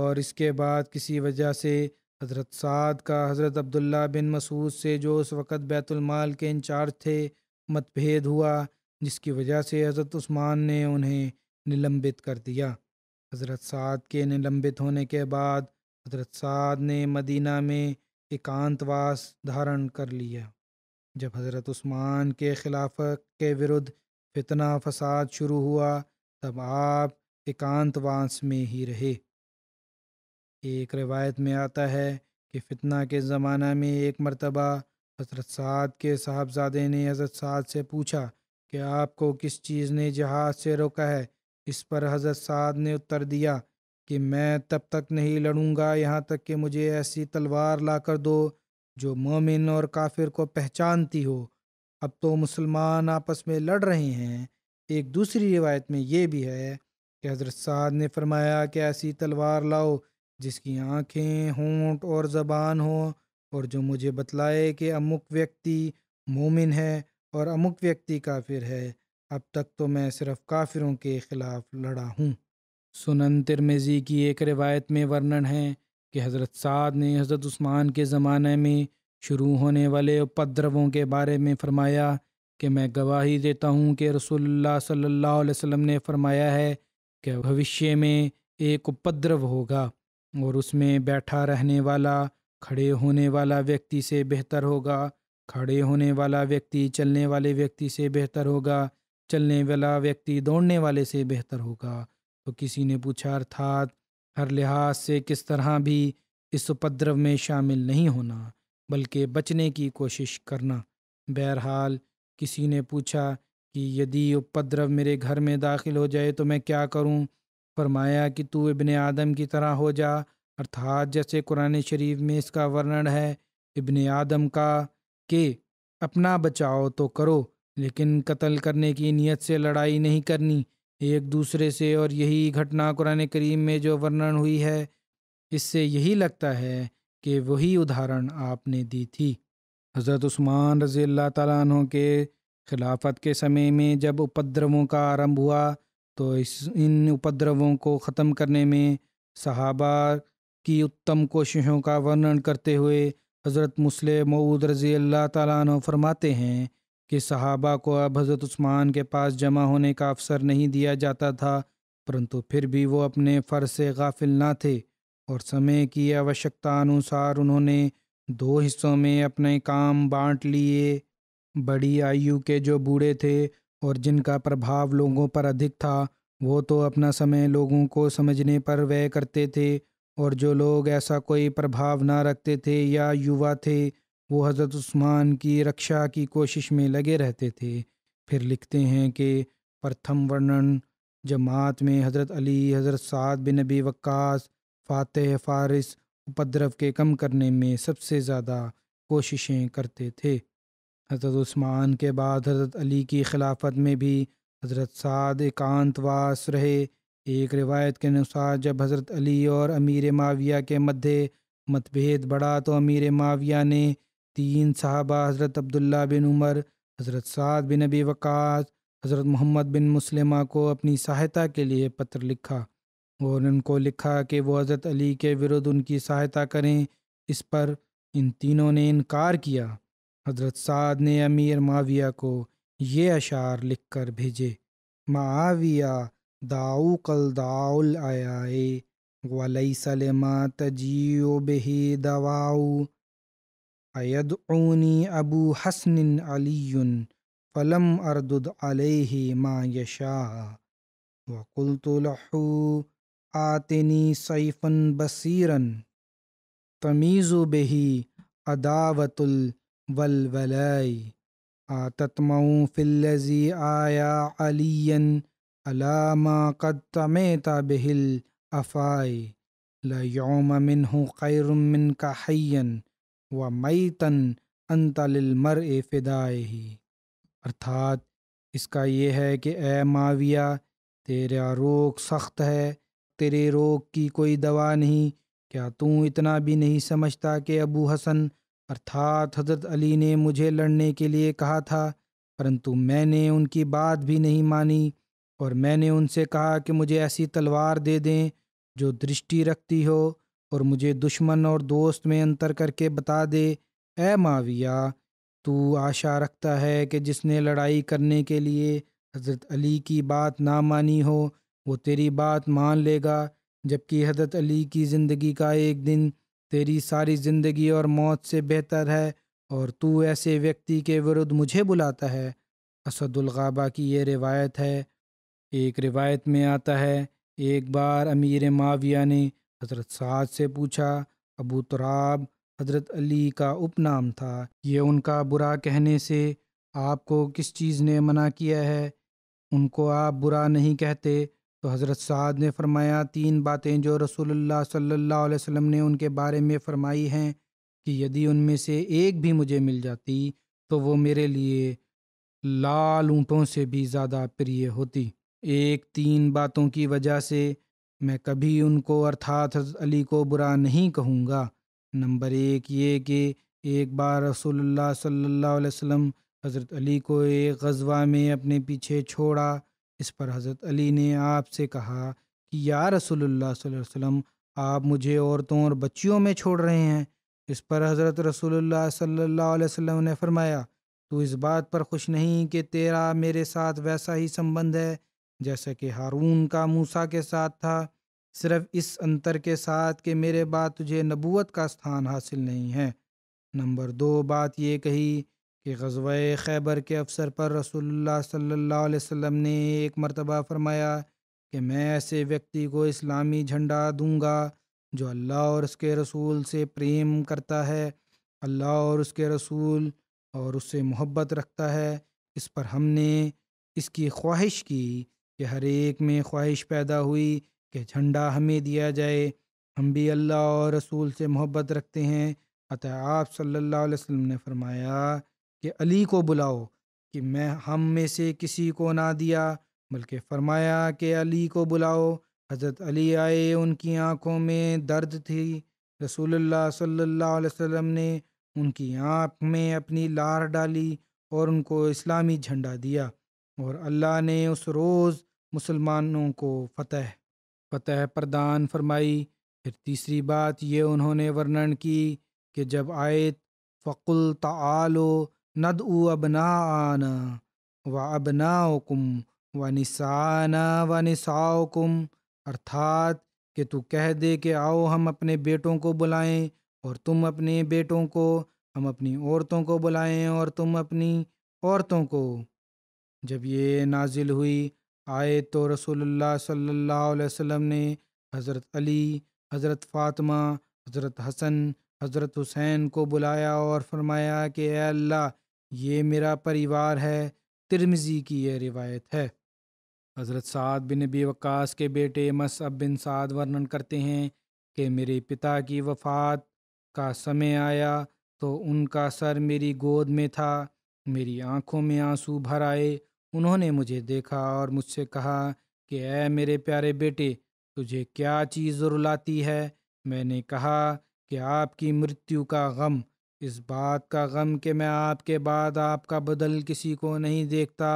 और इसके बाद किसी वजह से हज़रत साद का हज़रत अब्दुल्ला बिन मसूद से जो उस वक़्त बैतुलमाल के इंचार्ज थे मतभेद हुआ जिसकी वजह से हज़रत उस्मान ने उन्हें निलंबित कर दिया हज़रत साद के निलंबित होने के बाद हज़रत साद ने मदीना में एकांतवास धारण कर लिया जब हज़रत उस्मान के खिलाफ के विरुद्ध फितना फसाद शुरू हुआ तब आप एकांतवास में ही रहे एक रिवायत में आता है कि फितना के ज़माना में एक मरतबा हजरत साद के साहबजादे ने हजरत साद से पूछा कि आपको किस चीज़ ने जहाज से रोका है इस पर हजरत साद ने उत्तर दिया कि मैं तब तक नहीं लड़ूंगा यहाँ तक कि मुझे ऐसी तलवार ला कर दो जो मोमिन और काफिर को पहचानती हो अब तो मुसलमान आपस में लड़ रहे हैं एक दूसरी रिवायत में ये भी है कि हजरत साद ने फरमाया कि ऐसी तलवार लाओ जिसकी आँखें, होंठ और ज़बान हो और जो मुझे बतलाए कि अमुक व्यक्ति मोमिन है और अमुक व्यक्ति काफिर है अब तक तो मैं सिर्फ काफिरों के ख़िलाफ़ लड़ा हूँ सुनन तिरमेज़ी की एक रिवायत में वर्णन है कि हज़रत साद ने हज़रत उस्मान के ज़माने में शुरू होने वाले उपद्रवों के बारे में फ़रमाया कि मैं गवाही देता हूँ कि रसोल्ला सल्लल्लाहु अलैहि वसल्लम ने फरमाया है कि भविष्य में एक उपद्रव होगा और उसमें बैठा रहने वाला खड़े होने वाला व्यक्ति से बेहतर होगा खड़े होने वाला व्यक्ति चलने वाले व्यक्ति से बेहतर होगा चलने वाला व्यक्ति दौड़ने वाले से बेहतर होगा तो किसी ने पूछा अर्थात हर लिहाज से किस तरह भी इस उपद्रव में शामिल नहीं होना बल्कि बचने की कोशिश करना बहरहाल किसी ने पूछा कि यदि उपद्रव मेरे घर में दाखिल हो जाए तो मैं क्या करूं फरमाया कि तू इबन आदम की तरह हो जा अर्थात जैसे कुरान शरीफ में इसका वर्णन है इबन आदम का कि अपना बचाओ तो करो लेकिन कत्ल करने की नीयत से लड़ाई नहीं करनी एक दूसरे से और यही घटना कुरान करीम में जो वर्णन हुई है इससे यही लगता है कि वही उदाहरण आपने दी थी हज़रत उस्मान रज़ी अल्लाह तु के खिलाफत के समय में जब उपद्रवों का आरंभ हुआ तो इस इन उपद्रवों को ख़त्म करने में सहाबा की उत्तम कोशिशों का वर्णन करते हुए हज़रत मुसल मऊद रज़ी अल्लाह ताली फरमाते हैं कि सहाबा को अब हज़रत उस्मान के पास जमा होने का अवसर नहीं दिया जाता था परंतु फिर भी वो अपने फ़र्ज से गाफिल ना थे और समय की आवश्यकता अनुसार उन्होंने दो हिस्सों में अपने काम बांट लिए बड़ी आयु के जो बूढ़े थे और जिनका प्रभाव लोगों पर अधिक था वो तो अपना समय लोगों को समझने पर व्यय करते थे और जो लोग ऐसा कोई प्रभाव ना रखते थे या युवा थे वो हज़रत उस्मान की रक्षा की कोशिश में लगे रहते थे फिर लिखते हैं कि प्रथम वर्णन जमात में हज़रत अली हज़रत साद बिन नबी वक्स फ़ातह फ़ारिस उपद्रव के कम करने में सबसे ज़्यादा कोशिशें करते थे हज़रत उस्मान के बाद हज़रत अली की खिलाफत में भी हज़रत साद एकांतवास रहे एक रिवायत के अनुसार जब हज़रत अली और अमीर माविया के मध्य मतभेद बढ़ा तो अमीर माविया ने तीन साहबा हज़रत अब्दुल्ला बिन उमर हज़रत साद बिन अबी वक़ास हज़रत मोहम्मद बिन मुसलमा को अपनी सहायता के लिए पत्र लिखा और उनको लिखा कि वो हज़रत अली के विरुद्ध उनकी सहायता करें इस पर इन तीनों ने इनकार किया हज़रत साद ने अमीर माविया को ये अशार लिख कर भेजे माविया दाऊ कल दाउल आयाए वलई सलेमा तजियो बेही दवाऊ अयद ऊनी अबू हसन अली फ़लम अरदुद अलह मा यशा वकुल तो लहू आतनी सैफ़न बसीरन तमीज़ु बेही अदावतुल वलवलाई आततमऊ फिल्लजी आया अलियन अलामा कद तमेता बिहिल अफाई लयोम मिनहु खैरुम मिन का हयन व तन अंतलिल मर ए फिदाए ही अर्थात इसका ये है कि ए माविया तेरा रोग सख्त है तेरे रोग की कोई दवा नहीं क्या तू इतना भी नहीं समझता कि अबू हसन अर्थात हजरत अली ने मुझे लड़ने के लिए कहा था परंतु मैंने उनकी बात भी नहीं मानी और मैंने उनसे कहा कि मुझे ऐसी तलवार दे दें जो दृष्टि रखती हो और मुझे दुश्मन और दोस्त में अंतर करके बता दे ए माविया तू आशा रखता है कि जिसने लड़ाई करने के लिए हज़रत अली की बात ना मानी हो वो तेरी बात मान लेगा जबकि हज़रत अली की ज़िंदगी का एक दिन तेरी सारी जिंदगी और मौत से बेहतर है और तू ऐसे व्यक्ति के विरुद्ध मुझे बुलाता है गाबा की यह रिवायत है एक रिवायत में आता है एक बार अमीर माविया ने हज़रत साद से पूछा अबू तराब हज़रत अली का उपनाम था ये उनका बुरा कहने से आपको किस चीज़ ने मना किया है उनको आप बुरा नहीं कहते तो हज़रत साद ने फरमाया तीन बातें जो रसूलुल्लाह सल्लल्लाहु अलैहि वसल्लम ने उनके बारे में फ़रमाई हैं कि यदि उनमें से एक भी मुझे मिल जाती तो वो मेरे लिए लाल ऊँटों से भी ज़्यादा प्रिय होती एक तीन बातों की वजह से मैं कभी उनको अर्थात अली को बुरा नहीं कहूँगा नंबर एक ये कि एक बार रसूलुल्लाह सल्लल्लाहु अलैहि वसल्लम हज़रत अली को एक गजवा में अपने पीछे छोड़ा इस पर हज़रत अली ने आपसे कहा कि या रसोल्ला वसम आप मुझे औरतों और बच्चियों में छोड़ रहे हैं इस पर हज़रत रसोल्ला सल्लल्लाहु ने फरमाया तो इस बात पर खुश नहीं कि तेरा मेरे साथ वैसा ही संबंध है जैसा कि हारून का मूसा के साथ था सिर्फ इस अंतर के साथ कि मेरे बाद तुझे नबूत का स्थान हासिल नहीं है नंबर दो बात ये कही कि गजवा खैबर के अवसर पर रसोल्ला सल्ला वसम ने एक मरतबा फरमाया कि मैं ऐसे व्यक्ति को इस्लामी झंडा दूंगा जो अल्लाह और उसके रसूल से प्रेम करता है अल्लाह और उसके रसूल और उससे मोहब्बत रखता है इस पर हमने इसकी ख्वाहिश की कि हर एक में ख्वाहिश पैदा हुई कि झंडा हमें दिया जाए हम भी अल्लाह और रसूल से मोहब्बत रखते हैं अतः आप सल्लल्लाहु अलैहि वसल्लम ने फरमाया कि अली को बुलाओ कि मैं हम में से किसी को ना दिया बल्कि फरमाया कि अली को बुलाओ हज़रत अली आए उनकी आँखों में दर्द थी रसूलुल्लाह सल्लल्लाहु अलैहि वसल्लम ने उनकी आँख में अपनी लार डाली और उनको इस्लामी झंडा दिया और अल्लाह ने उस रोज़ मुसलमानों को फ़तेह फतह प्रदान फरमाई फिर तीसरी बात ये उन्होंने वर्णन की कि जब आयत फ़कुल तालो नद उ अबना आना व व व अर्थात कि तू कह दे कि आओ हम अपने बेटों को बुलाएं और तुम अपने बेटों को हम अपनी औरतों को बुलाएं और तुम अपनी औरतों को जब ये नाजिल हुई आए तो रसूलुल्लाह सल्लल्लाहु अलैहि वसल्लम ने हज़रत अली हज़रत फ़ातिमा हज़रत हसन हज़रत हुसैन को बुलाया और फरमाया कि अल्लाह ये मेरा परिवार है तिरमिजी की यह रिवायत है हज़रत साद बिन नबी वक्स के बेटे मसअब बिन साद वर्णन करते हैं कि मेरे पिता की वफ़ात का समय आया तो उनका सर मेरी गोद में था मेरी आंखों में आंसू भर आए उन्होंने मुझे देखा और मुझसे कहा कि ऐ मेरे प्यारे बेटे तुझे क्या चीज़ रुलाती है मैंने कहा कि आपकी मृत्यु का गम इस बात का गम कि मैं आपके बाद आपका बदल किसी को नहीं देखता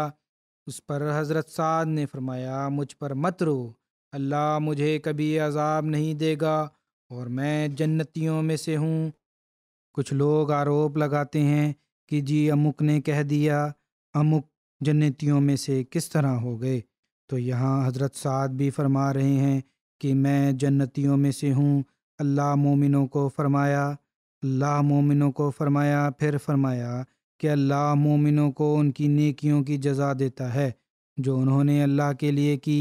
उस पर हज़रत साद ने फरमाया मुझ पर मत रो अल्लाह मुझे कभी अजाब नहीं देगा और मैं जन्नतियों में से हूँ कुछ लोग आरोप लगाते हैं कि जी अमुक ने कह दिया अमुक जन्नतियों में से किस तरह हो गए तो यहाँ हज़रत साद भी फरमा रहे हैं कि मैं जन्नतियों में से हूँ अल्लाह मोमिनों को फरमाया ला मोमिनों को फरमाया फिर फरमाया कि अल्लाह मोमिनों को उनकी नेकियों की जजा देता है जो उन्होंने अल्लाह के लिए की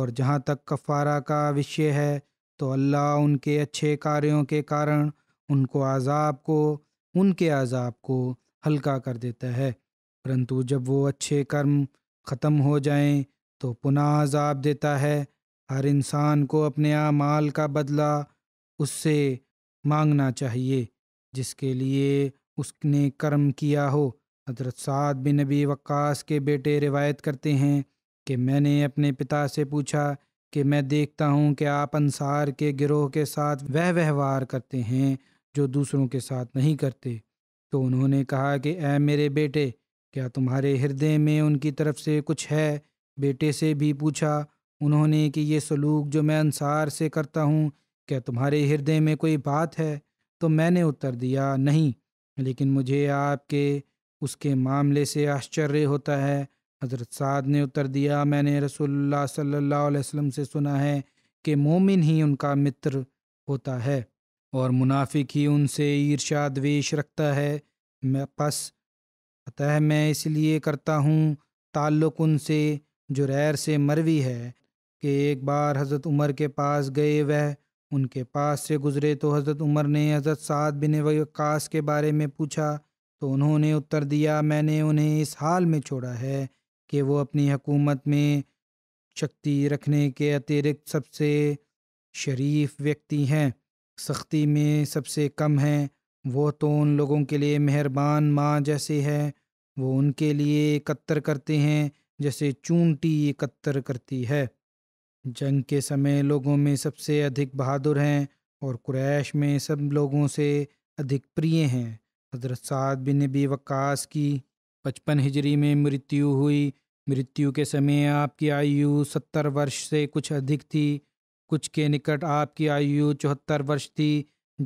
और जहाँ तक कफ़ारा का विषय है तो अल्लाह उनके अच्छे कार्यों के कारण उनको आज़ाब को उनके आज़ाब को हल्का कर देता है परंतु जब वो अच्छे कर्म ख़त्म हो जाएं तो पुनः आज़ाब देता है हर इंसान को अपने आमाल का बदला उससे मांगना चाहिए जिसके लिए उसने कर्म किया हो हजरत साद बिन नबी वक्कास के बेटे रिवायत करते हैं कि मैंने अपने पिता से पूछा कि मैं देखता हूँ कि आप अनसार के गिरोह के साथ वह व्यवहार करते हैं जो दूसरों के साथ नहीं करते तो उन्होंने कहा कि ऐ मेरे बेटे क्या तुम्हारे हृदय में उनकी तरफ से कुछ है बेटे से भी पूछा उन्होंने कि ये सलूक जो मैं अनसार से करता हूँ क्या तुम्हारे हृदय में कोई बात है तो मैंने उत्तर दिया नहीं लेकिन मुझे आपके उसके मामले से आश्चर्य होता है हज़रत साद ने उत्तर दिया मैंने रसोल्ला सल्ला अलैहि से सुना है कि मोमिन ही उनका मित्र होता है और मुनाफिक ही उनसे ईर्षा द्वेष रखता है मैं बस अतः मैं इसलिए करता हूँ ताल्लुक़ उनसे जो रैर से मरवी है कि एक बार हज़रत उमर के पास गए वह उनके पास से गुजरे तो हज़रत उमर ने हज़रत साद बिन वक़ास के बारे में पूछा तो उन्होंने उत्तर दिया मैंने उन्हें इस हाल में छोड़ा है कि वो अपनी हकूमत में शक्ति रखने के अतिरिक्त सबसे शरीफ व्यक्ति हैं सख्ती में सबसे कम हैं वो तो उन लोगों के लिए मेहरबान माँ जैसे है वो उनके लिए इकत्र करते हैं जैसे चूंटी इकत्तर करती है जंग के समय लोगों में सबसे अधिक बहादुर हैं और कुरैश में सब लोगों से अधिक प्रिय हैं हजरत साद बिन नबी वक्स की पचपन हिजरी में मृत्यु हुई मृत्यु के समय आपकी आयु सत्तर वर्ष से कुछ अधिक थी कुछ के निकट आपकी आयु चौहत्तर वर्ष थी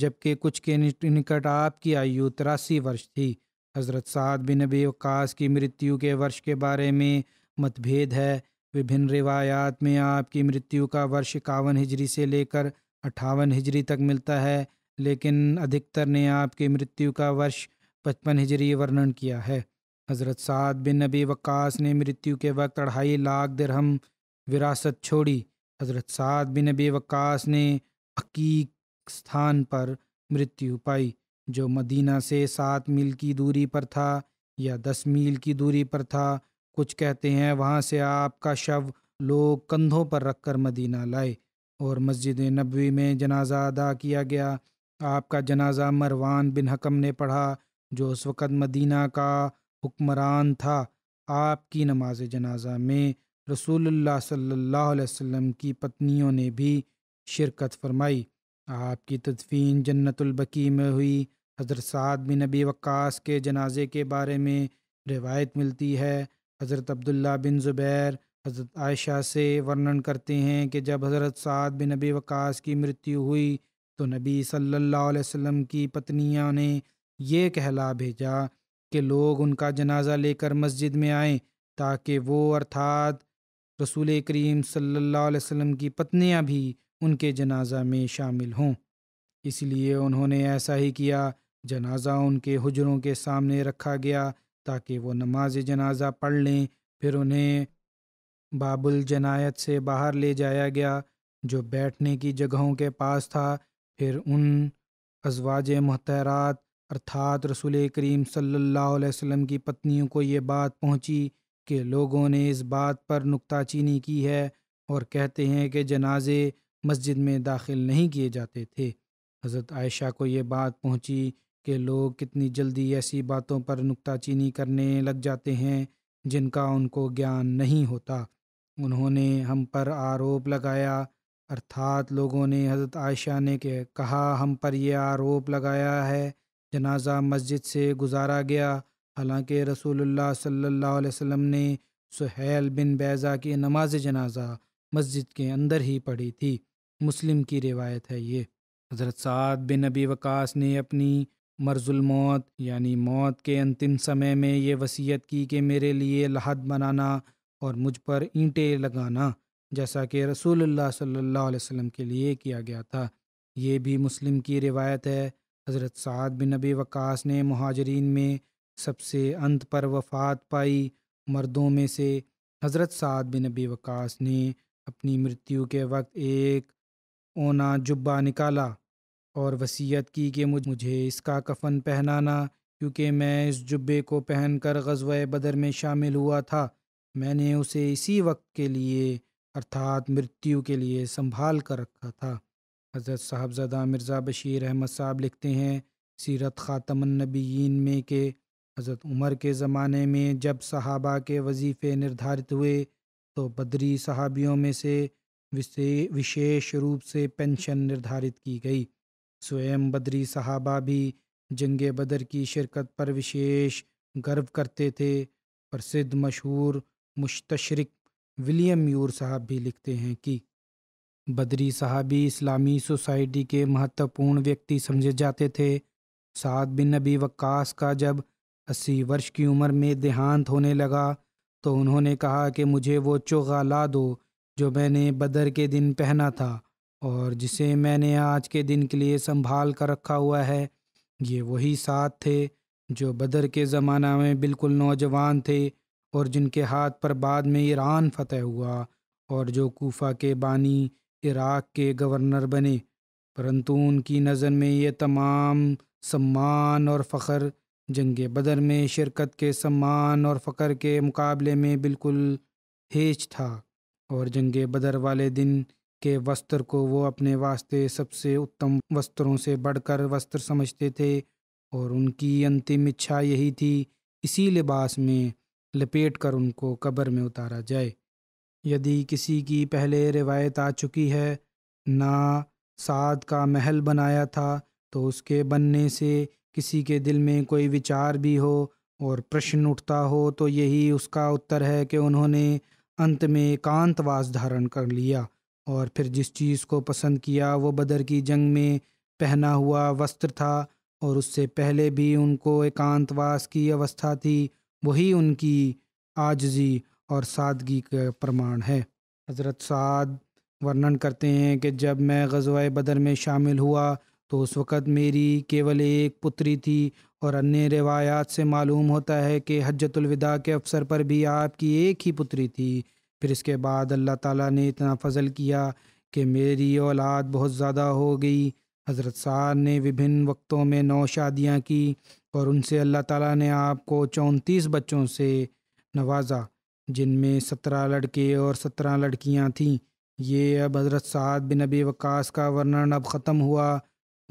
जबकि कुछ के निकट आपकी आयु तिरासी वर्ष थी हज़रत साद बिन नबी वक्स की मृत्यु के वर्ष के बारे में मतभेद है विभिन्न रिवायात में आपकी मृत्यु का वर्ष इक्यावन हिजरी से लेकर अट्ठावन हिजरी तक मिलता है लेकिन अधिकतर ने आपकी मृत्यु का वर्ष पचपन हिजरी वर्णन किया है हज़रत साद बिन नबी वक्कास ने मृत्यु के वक्त अढ़ाई लाख दिरहम विरासत छोड़ी हज़रत साद बिन नबी वक्कास ने अकीक स्थान पर मृत्यु पाई जो मदीना से सात मील की दूरी पर था या दस मील की दूरी पर था कुछ कहते हैं वहाँ से आपका शव लोग कंधों पर रखकर मदीना लाए और मस्जिद नबवी में जनाजा अदा किया गया आपका जनाजा मरवान बिन हकम ने पढ़ा जो उस वक़्त मदीना का हुक्मरान था आपकी नमाज जनाजा में रसूलुल्लाह सल्लल्लाहु अलैहि वसल्लम की पत्नियों ने भी शिरकत फरमाई आपकी तदफीन जन्नतुलबकी में हुई हज़रत साद बिन नबी वक्स के जनाजे के बारे में रिवायत मिलती है हज़रत अब्दुल्ला बिन ज़ुबैर हज़रत आयशा से वर्णन करते हैं कि जब हज़रत साद बिन नबी वक़ास की मृत्यु हुई तो नबी सल्लल्लाहु अलैहि वसल्लम की पत्नियां ने ये कहला भेजा कि लोग उनका जनाजा लेकर मस्जिद में आएं ताकि वो अर्थात रसूल करीम सल्लल्लाहु अलैहि वसल्लम की पत्नियां भी उनके जनाजा में शामिल हों इसलिए उन्होंने ऐसा ही किया जनाजा उनके हजरों के सामने रखा गया ताकि वो नमाज जनाजा पढ़ लें फिर उन्हें बाबुल जनायत से बाहर ले जाया गया जो बैठने की जगहों के पास था फिर उन अजवाज महतरात अर्थात रसूल करीम सल्लल्लाहु अलैहि वसल्लम की पत्नियों को ये बात पहुंची कि लोगों ने इस बात पर नुकताचीनी की है और कहते हैं कि जनाजे मस्जिद में दाखिल नहीं किए जाते थे हज़रत आयशा को ये बात पहुंची कि लोग कितनी जल्दी ऐसी बातों पर नुकताचीनी करने लग जाते हैं जिनका उनको ज्ञान नहीं होता उन्होंने हम पर आरोप लगाया अर्थात लोगों ने हज़रत आयशा ने कहा हम पर यह आरोप लगाया है जनाजा मस्जिद से गुजारा गया हालांकि रसूलुल्लाह सल्लल्लाहु अलैहि वसल्लम ने सुहैल बिन बैज़ा की नमाज जनाजा मस्जिद के अंदर ही पढ़ी थी मुस्लिम की रिवायत है ये हज़रत साद बिन अबी वकास ने अपनी मर्जुलमौत यानी मौत के अंतिम समय में ये वसीयत की कि मेरे लिए लहद बनाना और मुझ पर ईंटें लगाना जैसा कि रसूल सल्लल्लाहु अलैहि वसल्लम के लिए किया गया था ये भी मुस्लिम की रिवायत है हज़रत साद बिन नबी वक़ास ने महाजरीन में सबसे अंत पर वफ़ात पाई मर्दों में से हज़रत साद बिन नबी वक़ास ने अपनी मृत्यु के वक्त एक ओना जुब्बा निकाला और वसीयत की कि मुझे इसका कफन पहनाना क्योंकि मैं इस जुब्बे को पहनकर कर बदर में शामिल हुआ था मैंने उसे इसी वक्त के लिए अर्थात मृत्यु के लिए संभाल कर रखा था हज़रत साहबजादा मिर्ज़ा बशीर अहमद साहब लिखते हैं सीरत ख़ातमनबीन में के हज़रत उमर के ज़माने में जब सहाबा के वजीफ़े निर्धारित हुए तो बदरी सहाबियों में से विशेष रूप से पेंशन निर्धारित की गई स्वयं बदरी सहाबा भी जंग बदर की शिरकत पर विशेष गर्व करते थे प्रसिद्ध मशहूर मुश्तशरक विलियम यूर साहब भी लिखते हैं कि बदरी साहबी इस्लामी सोसाइटी के महत्वपूर्ण व्यक्ति समझे जाते थे साद बिन नबी वक्कास का जब अस्सी वर्ष की उम्र में देहांत होने लगा तो उन्होंने कहा कि मुझे वो चोगा ला दो जो मैंने बदर के दिन पहना था और जिसे मैंने आज के दिन के लिए संभाल कर रखा हुआ है ये वही साथ थे जो बदर के ज़माना में बिल्कुल नौजवान थे और जिनके हाथ पर बाद में ईरान फ़तेह हुआ और जो कोफा के बानी इराक़ के गवर्नर बने परंतु उनकी नज़र में ये तमाम सम्मान और फ़ख्र जंग बदर में शिरकत के सम्मान और फ़ख्र के मुकाबले में बिल्कुल हेच था और जंग बदर वाले दिन के वस्त्र को वो अपने वास्ते सबसे उत्तम वस्त्रों से बढ़कर वस्त्र समझते थे और उनकी अंतिम इच्छा यही थी इसी लिबास में लपेट कर उनको कब्र में उतारा जाए यदि किसी की पहले रिवायत आ चुकी है ना साद का महल बनाया था तो उसके बनने से किसी के दिल में कोई विचार भी हो और प्रश्न उठता हो तो यही उसका उत्तर है कि उन्होंने अंत में एकांतवास धारण कर लिया और फिर जिस चीज़ को पसंद किया वो बदर की जंग में पहना हुआ वस्त्र था और उससे पहले भी उनको एकांतवास की अवस्था थी वही उनकी आजजी और सादगी का प्रमाण है हज़रत साद वर्णन करते हैं कि जब मैं गजवा बदर में शामिल हुआ तो उस वक़्त मेरी केवल एक पुत्री थी और अन्य रिवायात से मालूम होता है कि हजतुलविदा के अवसर पर भी आपकी एक ही पुत्री थी फिर इसके बाद अल्लाह ताला ने इतना फजल किया कि मेरी औलाद बहुत ज़्यादा हो गई हज़रत सार ने विभिन्न वक्तों में नौ शादियाँ की और उनसे अल्लाह ताला ने आपको चौंतीस बच्चों से नवाजा जिनमें सत्रह लड़के और सत्रह लड़कियाँ थीं ये अब हज़रत साद बिन अबी वक्स का वर्णन अब ख़त्म हुआ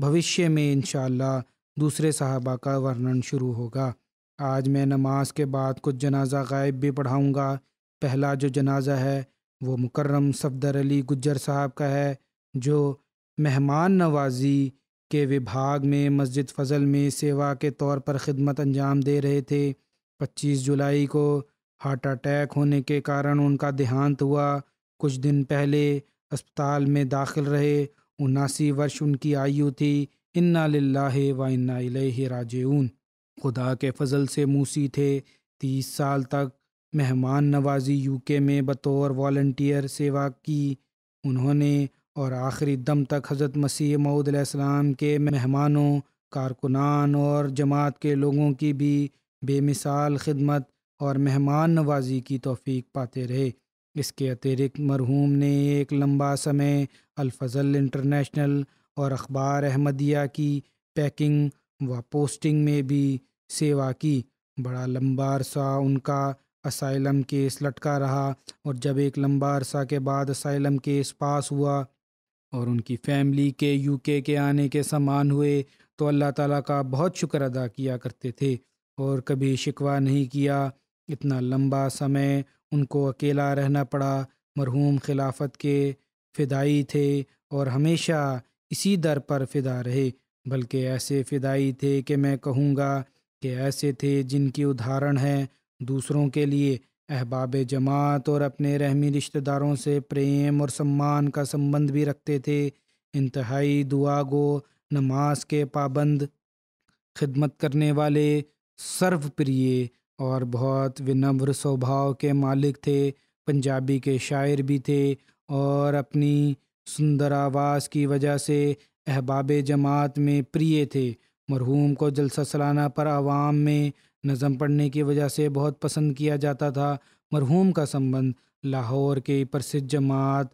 भविष्य में इन दूसरे साहबा का वर्णन शुरू होगा आज मैं नमाज के बाद कुछ जनाजा गायब भी पढ़ाऊँगा पहला जो जनाजा है वो मुकर्रम सफदर अली गुजर साहब का है जो मेहमान नवाजी के विभाग में मस्जिद फ़जल में सेवा के तौर पर ख़िदमत अंजाम दे रहे थे 25 जुलाई को हार्ट अटैक होने के कारण उनका देहांत हुआ कुछ दिन पहले अस्पताल में दाखिल रहे उनासी वर्ष उनकी आयु थी इन्ना ला व इन्ना राजून खुदा के फजल से मूसी थे तीस साल तक मेहमान नवाजी यूके में बतौर वॉल्टियर सेवा की उन्होंने और आखिरी दम तक हज़रत मसीह मऊदम के मेहमानों कारकुनान और जमात के लोगों की भी बेमिसाल खिदमत और मेहमान नवाजी की तोफ़ी पाते रहे इसके अतिरिक्त मरहूम ने एक लंबा समय अलफजल इंटरनेशनल और अखबार अहमदिया की पैकिंग व पोस्टिंग में भी सेवा की बड़ा लंबा अरसा उनका असाइलम केस लटका रहा और जब एक लंबा अरसा के बाद असाइलम केस पास हुआ और उनकी फैमिली के यूके के आने के समान हुए तो अल्लाह ताला का बहुत शुक्र अदा किया करते थे और कभी शिकवा नहीं किया इतना लंबा समय उनको अकेला रहना पड़ा मरहूम खिलाफत के फ़िदाई थे और हमेशा इसी दर पर फ़िदा रहे बल्कि ऐसे फ़िदाई थे कि मैं कहूँगा कि ऐसे थे जिनकी उदाहरण हैं दूसरों के लिए अहबाब जमात और अपने रहमी रिश्तेदारों से प्रेम और सम्मान का संबंध भी रखते थे इंतहाई दुआ गो नमाज के पाबंद खिदमत करने वाले सर्व प्रिय और बहुत विनम्र स्वभाव के मालिक थे पंजाबी के शायर भी थे और अपनी सुंदर आवाज़ की वजह से अहबाब जमात में प्रिय थे मरहूम को जलसा सलाना पर आवाम में नज़म पढ़ने की वजह से बहुत पसंद किया जाता था मरहूम का संबंध लाहौर के प्रसिद्ध जमात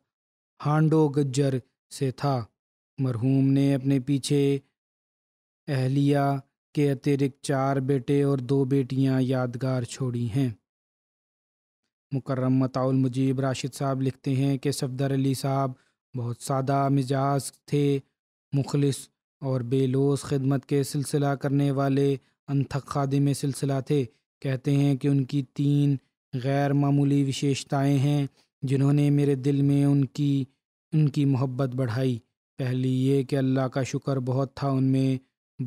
हांडो गज्जर से था मरहूम ने अपने पीछे अहलिया के अतिरिक्त चार बेटे और दो बेटियां यादगार छोड़ी हैं मुकर्रम मताउल मुजीब राशिद साहब लिखते हैं कि सफदर अली साहब बहुत सादा मिजाज थे मुखलिस और बेलोस खिदमत के सिलसिला करने वाले अनथक में सिलसिला थे कहते हैं कि उनकी तीन गैर मामूली विशेषताएं हैं जिन्होंने मेरे दिल में उनकी उनकी मोहब्बत बढ़ाई पहली ये कि अल्लाह का शुक्र बहुत था उनमें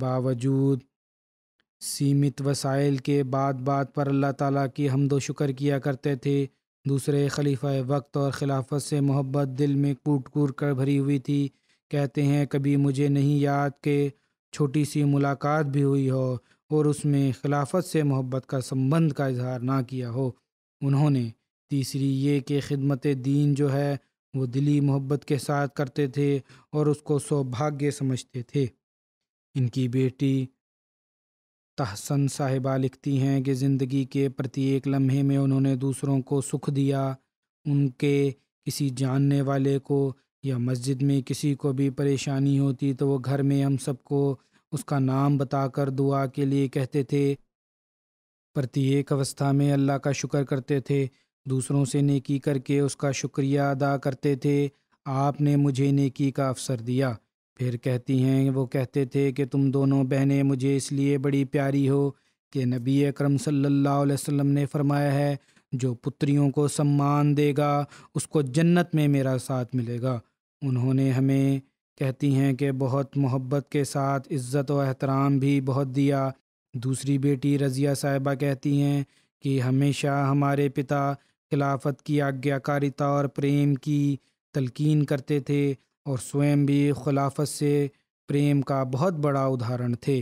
बावजूद सीमित वसाइल के बाद बात पर अल्लाह ताला की हमदो शुक्र किया करते थे दूसरे खलीफा वक्त और खिलाफत से मोहब्बत दिल में कूट कूट कर भरी हुई थी कहते हैं कभी मुझे नहीं याद के छोटी सी मुलाकात भी हुई हो और उसमें खिलाफत से मोहब्बत का संबंध का इजहार ना किया हो उन्होंने तीसरी ये कि खिदमत दीन जो है वो दिली मोहब्बत के साथ करते थे और उसको सौभाग्य समझते थे इनकी बेटी तहसन साहिबा लिखती हैं कि ज़िंदगी के प्रत्येक लम्हे में उन्होंने दूसरों को सुख दिया उनके किसी जानने वाले को या मस्जिद में किसी को भी परेशानी होती तो वो घर में हम सबको उसका नाम बताकर दुआ के लिए कहते थे प्रत्येक अवस्था में अल्लाह का शुक्र करते थे दूसरों से नेकी करके उसका शुक्रिया अदा करते थे आपने मुझे नेकी का अवसर दिया फिर कहती हैं वो कहते थे कि तुम दोनों बहनें मुझे इसलिए बड़ी प्यारी हो कि नबी अक्रम सल्लल्लाहु वसल्लम ने फरमाया है जो पुत्रियों को सम्मान देगा उसको जन्नत में मेरा साथ मिलेगा उन्होंने हमें कहती हैं कि बहुत मोहब्बत के साथ इज़्ज़त और एहतराम भी बहुत दिया दूसरी बेटी रज़िया साहिबा कहती हैं कि हमेशा हमारे पिता खिलाफत की आज्ञाकारिता और प्रेम की तलकीन करते थे और स्वयं भी खिलाफत से प्रेम का बहुत बड़ा उदाहरण थे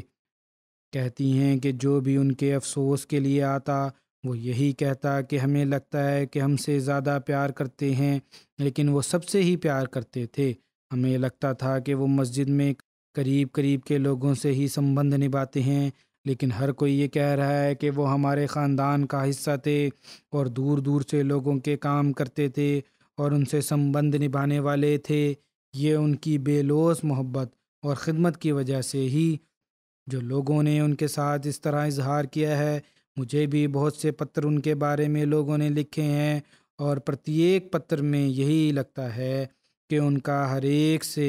कहती हैं कि जो भी उनके अफसोस के लिए आता वो यही कहता कि हमें लगता है कि हमसे ज़्यादा प्यार करते हैं लेकिन वो सबसे ही प्यार करते थे हमें लगता था कि वो मस्जिद में करीब करीब के लोगों से ही संबंध निभाते हैं लेकिन हर कोई ये कह रहा है कि वो हमारे ख़ानदान का हिस्सा थे और दूर दूर से लोगों के काम करते थे और उनसे संबंध निभाने वाले थे ये उनकी बेलोस मोहब्बत और ख़िदमत की वजह से ही जो लोगों ने उनके साथ इस तरह इजहार किया है मुझे भी बहुत से पत्र उनके बारे में लोगों ने लिखे हैं और प्रत्येक पत्र में यही लगता है कि उनका हर एक से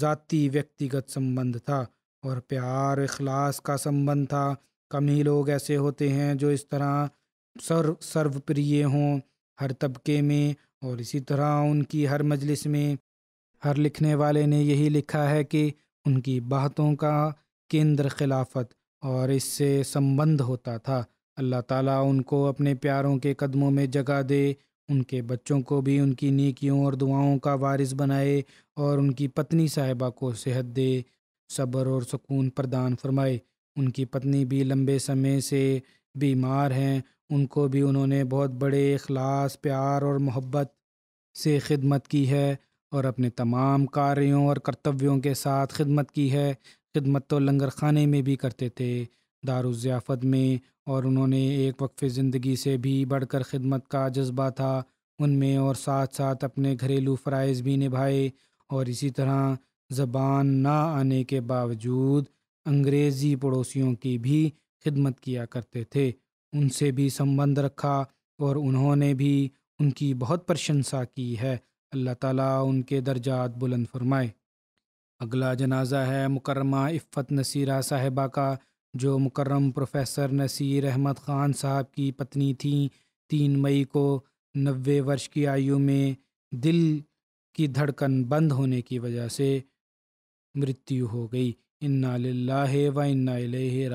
ज़ाती व्यक्तिगत संबंध था और प्यार अखलास का संबंध था कम ही लोग ऐसे होते हैं जो इस तरह सर्व सर्वप्रिय हों हर तबके में और इसी तरह उनकी हर मजलिस में हर लिखने वाले ने यही लिखा है कि उनकी बातों का केंद्र खिलाफत और इससे संबंध होता था अल्लाह ताला उनको अपने प्यारों के कदमों में जगह दे उनके बच्चों को भी उनकी नेकियों और दुआओं का वारिस बनाए और उनकी पत्नी साहिबा को सेहत दे सब्र और सुकून प्रदान फरमाए उनकी पत्नी भी लंबे समय से बीमार हैं उनको भी उन्होंने बहुत बड़े अखलास प्यार और मोहब्बत से खिदमत की है और अपने तमाम कार्यों और कर्तव्यों के साथ खिदमत की है खिदमत तो लंगर खाने में भी करते थे दारुज़ियाफ़त में और उन्होंने एक वक्फ़ ज़िंदगी से भी बढ़कर खिदमत का जज्बा था उनमें और साथ साथ अपने घरेलू फ़रज़ भी निभाए और इसी तरह ज़बान ना आने के बावजूद अंग्रेज़ी पड़ोसियों की भी खिदमत किया करते थे उनसे भी संबंध रखा और उन्होंने भी उनकी बहुत प्रशंसा की है अल्लाह ताला उनके दर्जात बुलंद फरमाए अगला जनाजा है मुकरमा इफ़त नसीरा साहिबा का जो मुकर्रम प्रोफेसर नसीर अहमद ख़ान साहब की पत्नी थी तीन मई को नबे वर्ष की आयु में दिल की धड़कन बंद होने की वजह से मृत्यु हो गई इन्ना लाह व इन्ना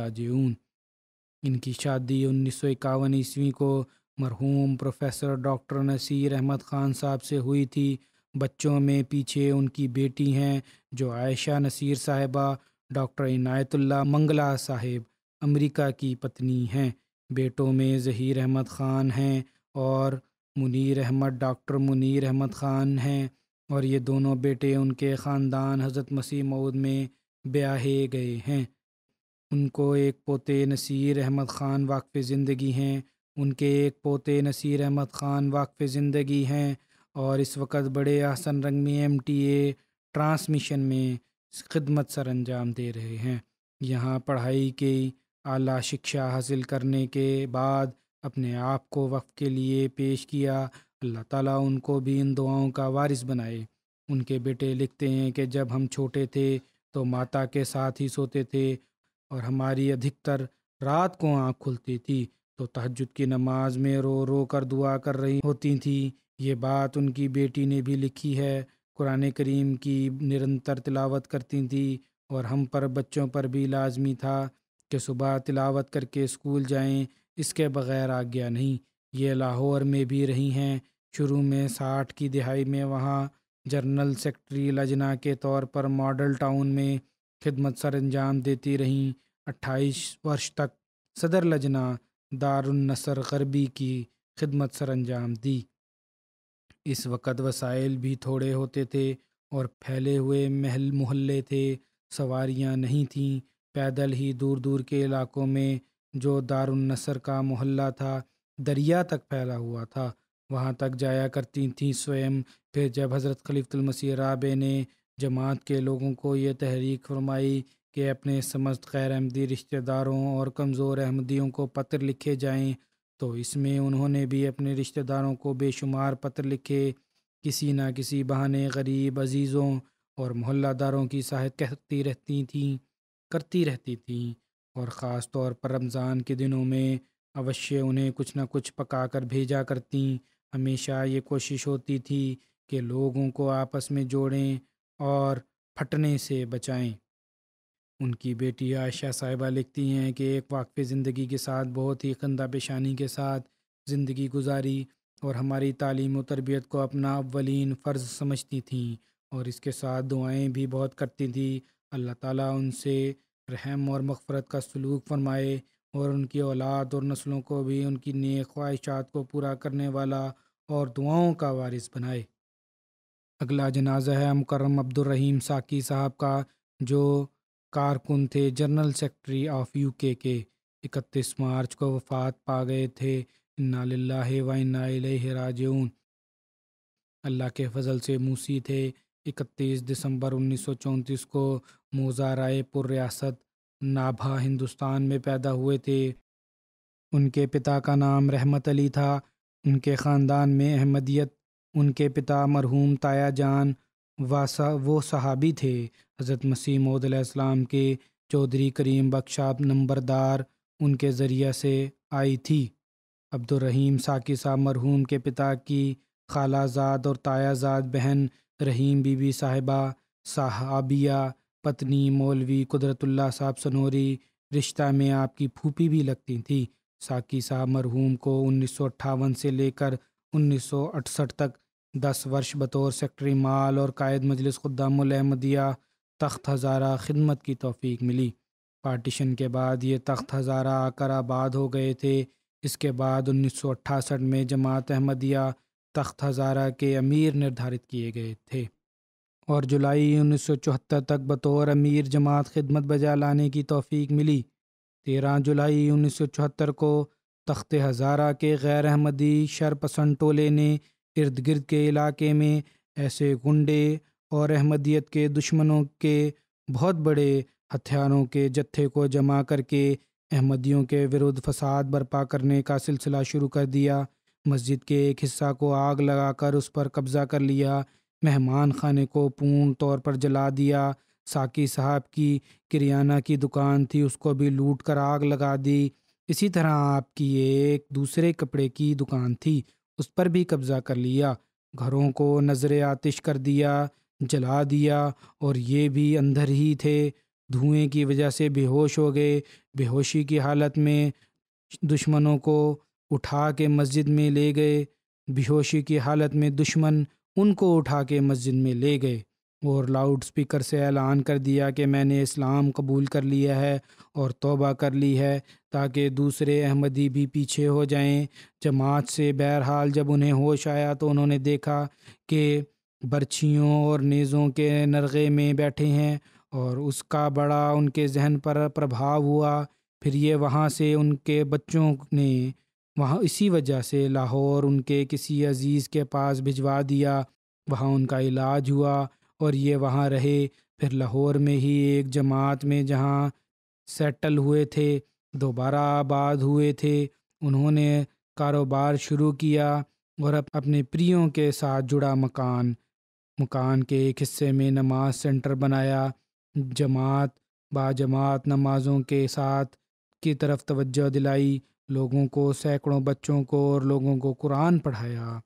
राज इनकी शादी उन्नीस सौ इक्यावन ईस्वी को मरहूम प्रोफेसर डॉक्टर नसीर अहमद ख़ान साहब से हुई थी बच्चों में पीछे उनकी बेटी हैं जो आयशा नसीर साहिबा डॉक्टर इनायतुल्ला मंगला साहेब अमेरिका की पत्नी हैं बेटों में ज़हीर अहमद ख़ान हैं और मुनीर अहमद डॉक्टर मुनीर अहमद ख़ान हैं और ये दोनों बेटे उनके ख़ानदान हज़रत मसीह मऊद में ब्याहे गए हैं उनको एक पोते नसीर अहमद ख़ान वाकफ़ ज़िंदगी हैं उनके एक पोते नसीर अहमद ख़ान वाकफ़ ज़िंदगी हैं और इस वक्त बड़े आसन रंग में एम टी ए ट्रांसमिशन में खिदमत सर अंजाम दे रहे हैं यहाँ पढ़ाई के आला शिक्षा हासिल करने के बाद अपने आप को वक्त के लिए पेश किया अल्लाह ताला उनको भी इन दुआओं का वारिस बनाए उनके बेटे लिखते हैं कि जब हम छोटे थे तो माता के साथ ही सोते थे और हमारी अधिकतर रात को आँख खुलती थी तो तहजद की नमाज में रो रो कर दुआ कर रही होती थी ये बात उनकी बेटी ने भी लिखी है कुरान करीम की निरंतर तिलावत करती थी और हम पर बच्चों पर भी लाजमी था कि सुबह तिलावत करके स्कूल जाएं इसके बग़ैर आज्ञा नहीं ये लाहौर में भी रही हैं शुरू में साठ की दिहाई में वहाँ जनरल सेक्रेटरी लजना के तौर पर मॉडल टाउन में खिदमत सर अंजाम देती रहीं अट्ठाईस वर्ष तक सदर लजना दारुलनसर गरबी की खिदमत सर अंजाम दी इस वक़्त वसाइल भी थोड़े होते थे और फैले हुए महल मोहल्ले थे सवारियां नहीं थीं पैदल ही दूर दूर के इलाकों में जो दारुलनसर का मोहल्ला था दरिया तक फैला हुआ था वहाँ तक जाया करती थीं स्वयं फिर जब हज़रत खलीफुलमसी राबे ने जमात के लोगों को ये तहरीक फरमाई कि अपने समस्त गैर अहमदी रिश्तेदारों और कमज़ोर अहमदियों को पत्र लिखे जाएं तो इसमें उन्होंने भी अपने रिश्तेदारों को बेशुमार पत्र लिखे किसी ना किसी बहाने गरीब अजीज़ों और मोहल्लादारों की सहायता करती रहती थीं करती रहती थीं और ख़ास तौर पर रमज़ान के दिनों में अवश्य उन्हें कुछ ना कुछ पका कर भेजा करती हमेशा ये कोशिश होती थी कि लोगों को आपस में जोड़ें और फटने से बचाएं उनकी बेटी आयशा साहिबा लिखती हैं कि एक वाकफ़ ज़िंदगी के साथ बहुत ही कंदा पेशानी के साथ ज़िंदगी गुजारी और हमारी तालीम और तरबियत को अपना अवलिन फ़र्ज़ समझती थी और इसके साथ दुआएँ भी बहुत करती थी अल्लाह ताला उनसे रहम और मगफ़रत का सलूक फरमाए और उनकी औलाद और नस्लों को भी उनकी नेक ख्वाहिशात को पूरा करने वाला और दुआओं का वारिस बनाए अगला जनाजा है मुकर्रम अब्दुलरहीम साकी साहब का जो कारकुन थे जनरल सेक्रेटरी ऑफ यूके के 31 मार्च को वफात पा गए थे इन्ना लाला व अल्लाह के फजल से मूसी थे 31 दिसंबर 1934 को मोजा रायपुर रियासत नाभा हिंदुस्तान में पैदा हुए थे उनके पिता का नाम रहमत अली था उनके ख़ानदान में अहमदियत उनके पिता मरहूम ताया जान वासा वो सहाबी थे हज़रत मसीह मौदम के चौधरी करीम बख्शाब नंबरदार उनके ज़रिए से आई थी अब्दुलरहीम साकी साहब मरहूम के पिता की खालाजाद और तायाजाद बहन रहीम बीबी साहिबा साहबिया पत्नी मौलवी कुदरतुल्ला साहब सनोरी रिश्ता में आपकी फूपी भी लगती थी साकी साहब मरहूम को उन्नीस से लेकर उन्नीस तक दस वर्ष बतौर सेक्रटरी माल और कायद मजलिस खुदामुल अहमदिया तख्त हज़ारा खिदमत की तोफ़ी मिली पार्टीशन के बाद ये तख्त हज़ारा आकर आबाद हो गए थे इसके बाद उन्नीस सौ अट्ठासठ में जमात अहमदिया तख्त हज़ारा के अमीर निर्धारित किए गए थे और जुलाई उन्नीस सौ चौहत्तर तक बतौर अमीर जमात खिदमत बजा लाने की तोफ़ी मिली तेरह जुलाई उन्नीस सौ चौहत्तर को तख्त हज़ारा के गैर अहमदी शरपसंद टोले ने इर्द गिर्द के इलाके में ऐसे गुंडे और अहमदियत के दुश्मनों के बहुत बड़े हथियारों के जत्थे को जमा करके अहमदियों के विरुद्ध फसाद बर्पा करने का सिलसिला शुरू कर दिया मस्जिद के एक हिस्सा को आग लगाकर उस पर कब्ज़ा कर लिया मेहमान खाने को पूर्ण तौर पर जला दिया साकी साहब की किरियाना की दुकान थी उसको भी लूट कर आग लगा दी इसी तरह आपकी एक दूसरे कपड़े की दुकान थी उस पर भी कब्ज़ा कर लिया घरों को नज़र आतिश कर दिया जला दिया और ये भी अंदर ही थे धुएं की वजह से बेहोश हो गए बेहोशी की हालत में दुश्मनों को उठा के मस्जिद में ले गए बेहोशी की हालत में दुश्मन उनको उठा के मस्जिद में ले गए और लाउड स्पीकर से ऐलान कर दिया कि मैंने इस्लाम कबूल कर लिया है और तौबा कर ली है ताकि दूसरे अहमदी भी पीछे हो जाएं जमात से बहरहाल जब उन्हें होश आया तो उन्होंने देखा कि बर्छियों और नेज़ों के नरगे में बैठे हैं और उसका बड़ा उनके जहन पर प्रभाव हुआ फिर ये वहाँ से उनके बच्चों ने वहाँ इसी वजह से लाहौर उनके किसी अज़ीज़ के पास भिजवा दिया वहाँ उनका इलाज हुआ और ये वहाँ रहे फिर लाहौर में ही एक जमात में जहाँ सेटल हुए थे दोबारा आबाद हुए थे उन्होंने कारोबार शुरू किया और अपने प्रियों के साथ जुड़ा मकान मकान के एक हिस्से में नमाज सेंटर बनाया जमात बाजमात नमाजों के साथ की तरफ तवज्जो दिलाई लोगों को सैकड़ों बच्चों को और लोगों को कुरान पढ़ाया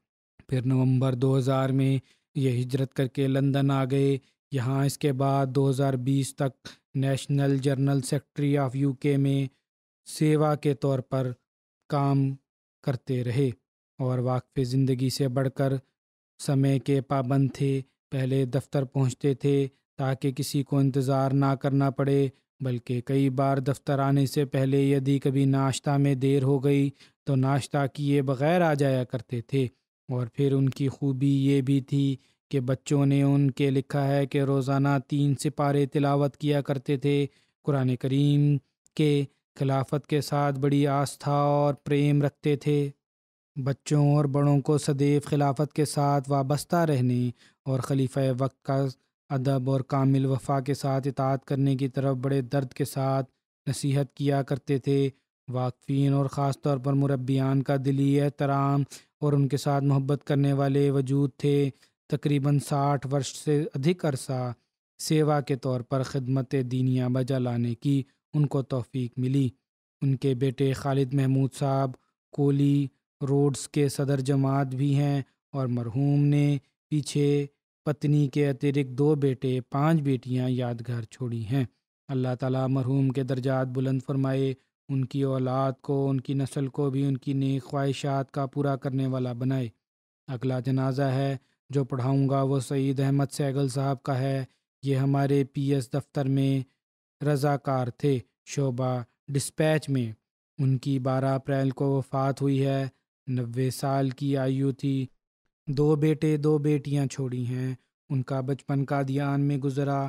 फिर नवंबर 2000 में ये हिजरत करके लंदन आ गए यहाँ इसके बाद 2020 तक national general secretary of UK में सेवा के तौर पर काम करते रहे और वाकफ़ ज़िंदगी से बढ़कर समय के पाबंद थे पहले दफ्तर पहुँचते थे ताकि किसी को इंतज़ार ना करना पड़े बल्कि कई बार दफ्तर आने से पहले यदि कभी नाश्ता में देर हो गई तो नाश्ता किए बगैर आ जाया करते थे और फिर उनकी खूबी ये भी थी कि बच्चों ने उनके लिखा है कि रोज़ाना तीन सिपारे तिलावत किया करते थे कुरान करीम के खिलाफत के साथ बड़ी आस्था और प्रेम रखते थे बच्चों और बड़ों को सदैव खिलाफत के साथ वाबस्ता रहने और खलीफ वक्त का अदब और कामिल वफा के साथ इतात करने की तरफ बड़े दर्द के साथ नसीहत किया करते थे वाकफ़ीन और ख़ास तौर पर मुरबियान का दिली एहतराम और उनके साथ मोहब्बत करने वाले वजूद थे तकरीबन साठ वर्ष से अधिक अरसा सेवा के तौर पर खदमत दीनिया बजा लाने की उनको तोफ़ी मिली उनके बेटे खालिद महमूद साहब कोली रोड्स के सदर जमात भी हैं और मरहूम ने पीछे पत्नी के अतिरिक्त दो बेटे पांच बेटियां यादगार छोड़ी हैं अल्लाह ताला मरहूम के दर्जात बुलंद फरमाए उनकी औलाद को उनकी नस्ल को भी उनकी नेक ख्वाहिशात का पूरा करने वाला बनाए अगला जनाजा है जो पढ़ाऊँगा वो सईद अहमद सैगल साहब का है ये हमारे पीएस दफ्तर में रज़ाकार थे शोबा डिस्पैच में उनकी 12 अप्रैल को वफ़ात हुई है नबे साल की आयु थी दो बेटे दो बेटियां छोड़ी हैं उनका बचपन का ध्यान में गुजरा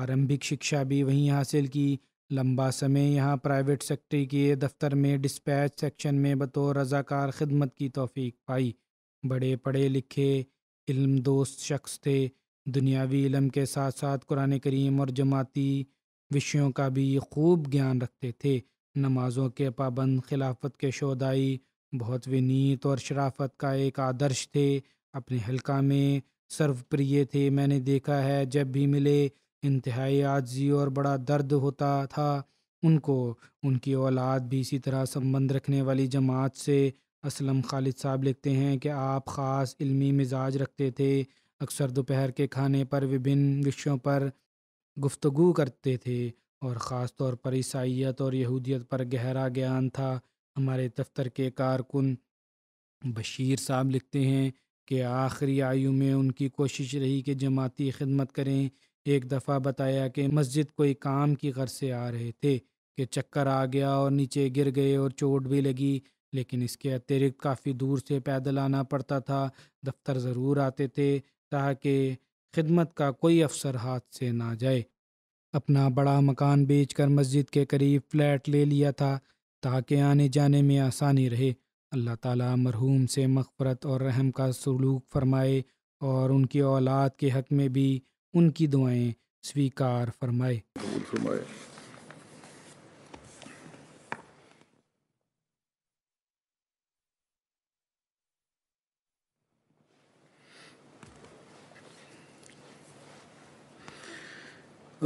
आरंभिक शिक्षा भी वहीं हासिल की लंबा समय यहाँ प्राइवेट सेक्टर के दफ्तर में डिस्पैच सेक्शन में बतौर रज़ाकार खिदमत की तोफीक पाई बड़े पढ़े लिखे इल्म दोस्त शख्स थे दुनियावी इलम के साथ साथ कुरान करीम और जमाती विषयों का भी खूब ज्ञान रखते थे नमाजों के पाबंद खिलाफत के शोदाई बहुत विनीत और शराफत का एक आदर्श थे अपने हलका में सर्वप्रिय थे मैंने देखा है जब भी मिले इंतहाई आजी और बड़ा दर्द होता था उनको उनकी औलाद भी इसी तरह संबंध रखने वाली जमात से असलम खालिद साहब लिखते हैं कि आप ख़ास इल्मी मिजाज रखते थे अक्सर दोपहर के खाने पर विभिन्न विषयों पर गुफ्तगु करते थे और ख़ास तौर पर ईसाइत और यहूदियत पर गहरा ज्ञान था हमारे दफ्तर के कारकुन बशीर साहब लिखते हैं कि आखिरी आयु में उनकी कोशिश रही कि जमाती खिदमत करें एक दफ़ा बताया कि मस्जिद कोई काम की घर से आ रहे थे कि चक्कर आ गया और नीचे गिर गए और चोट भी लगी लेकिन इसके अतिरिक्त काफ़ी दूर से पैदल आना पड़ता था दफ्तर ज़रूर आते थे ताकि खिदमत का कोई अफसर हाथ से ना जाए अपना बड़ा मकान बेचकर मस्जिद के करीब फ्लैट ले लिया था ताकि आने जाने में आसानी रहे अल्लाह ताला मरहूम से मगफ़रत और रहम का सलूक फरमाए और उनकी औलाद के हक में भी उनकी दुआएं स्वीकार फरमाए फरमाए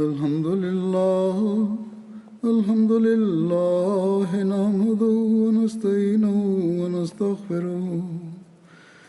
الحمد لله الحمد لله نحمده ونستعينه ونستغفره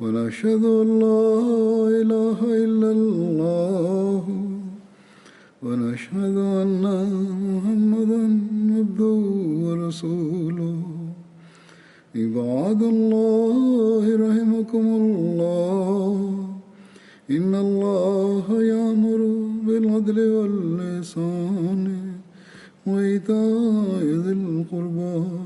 ونشهد أن لا إله إلا الله ونشهد أن محمدا عبده ورسوله عباد الله رحمكم الله إن الله يأمر بالعدل واللسان وإيتاء ذي القربان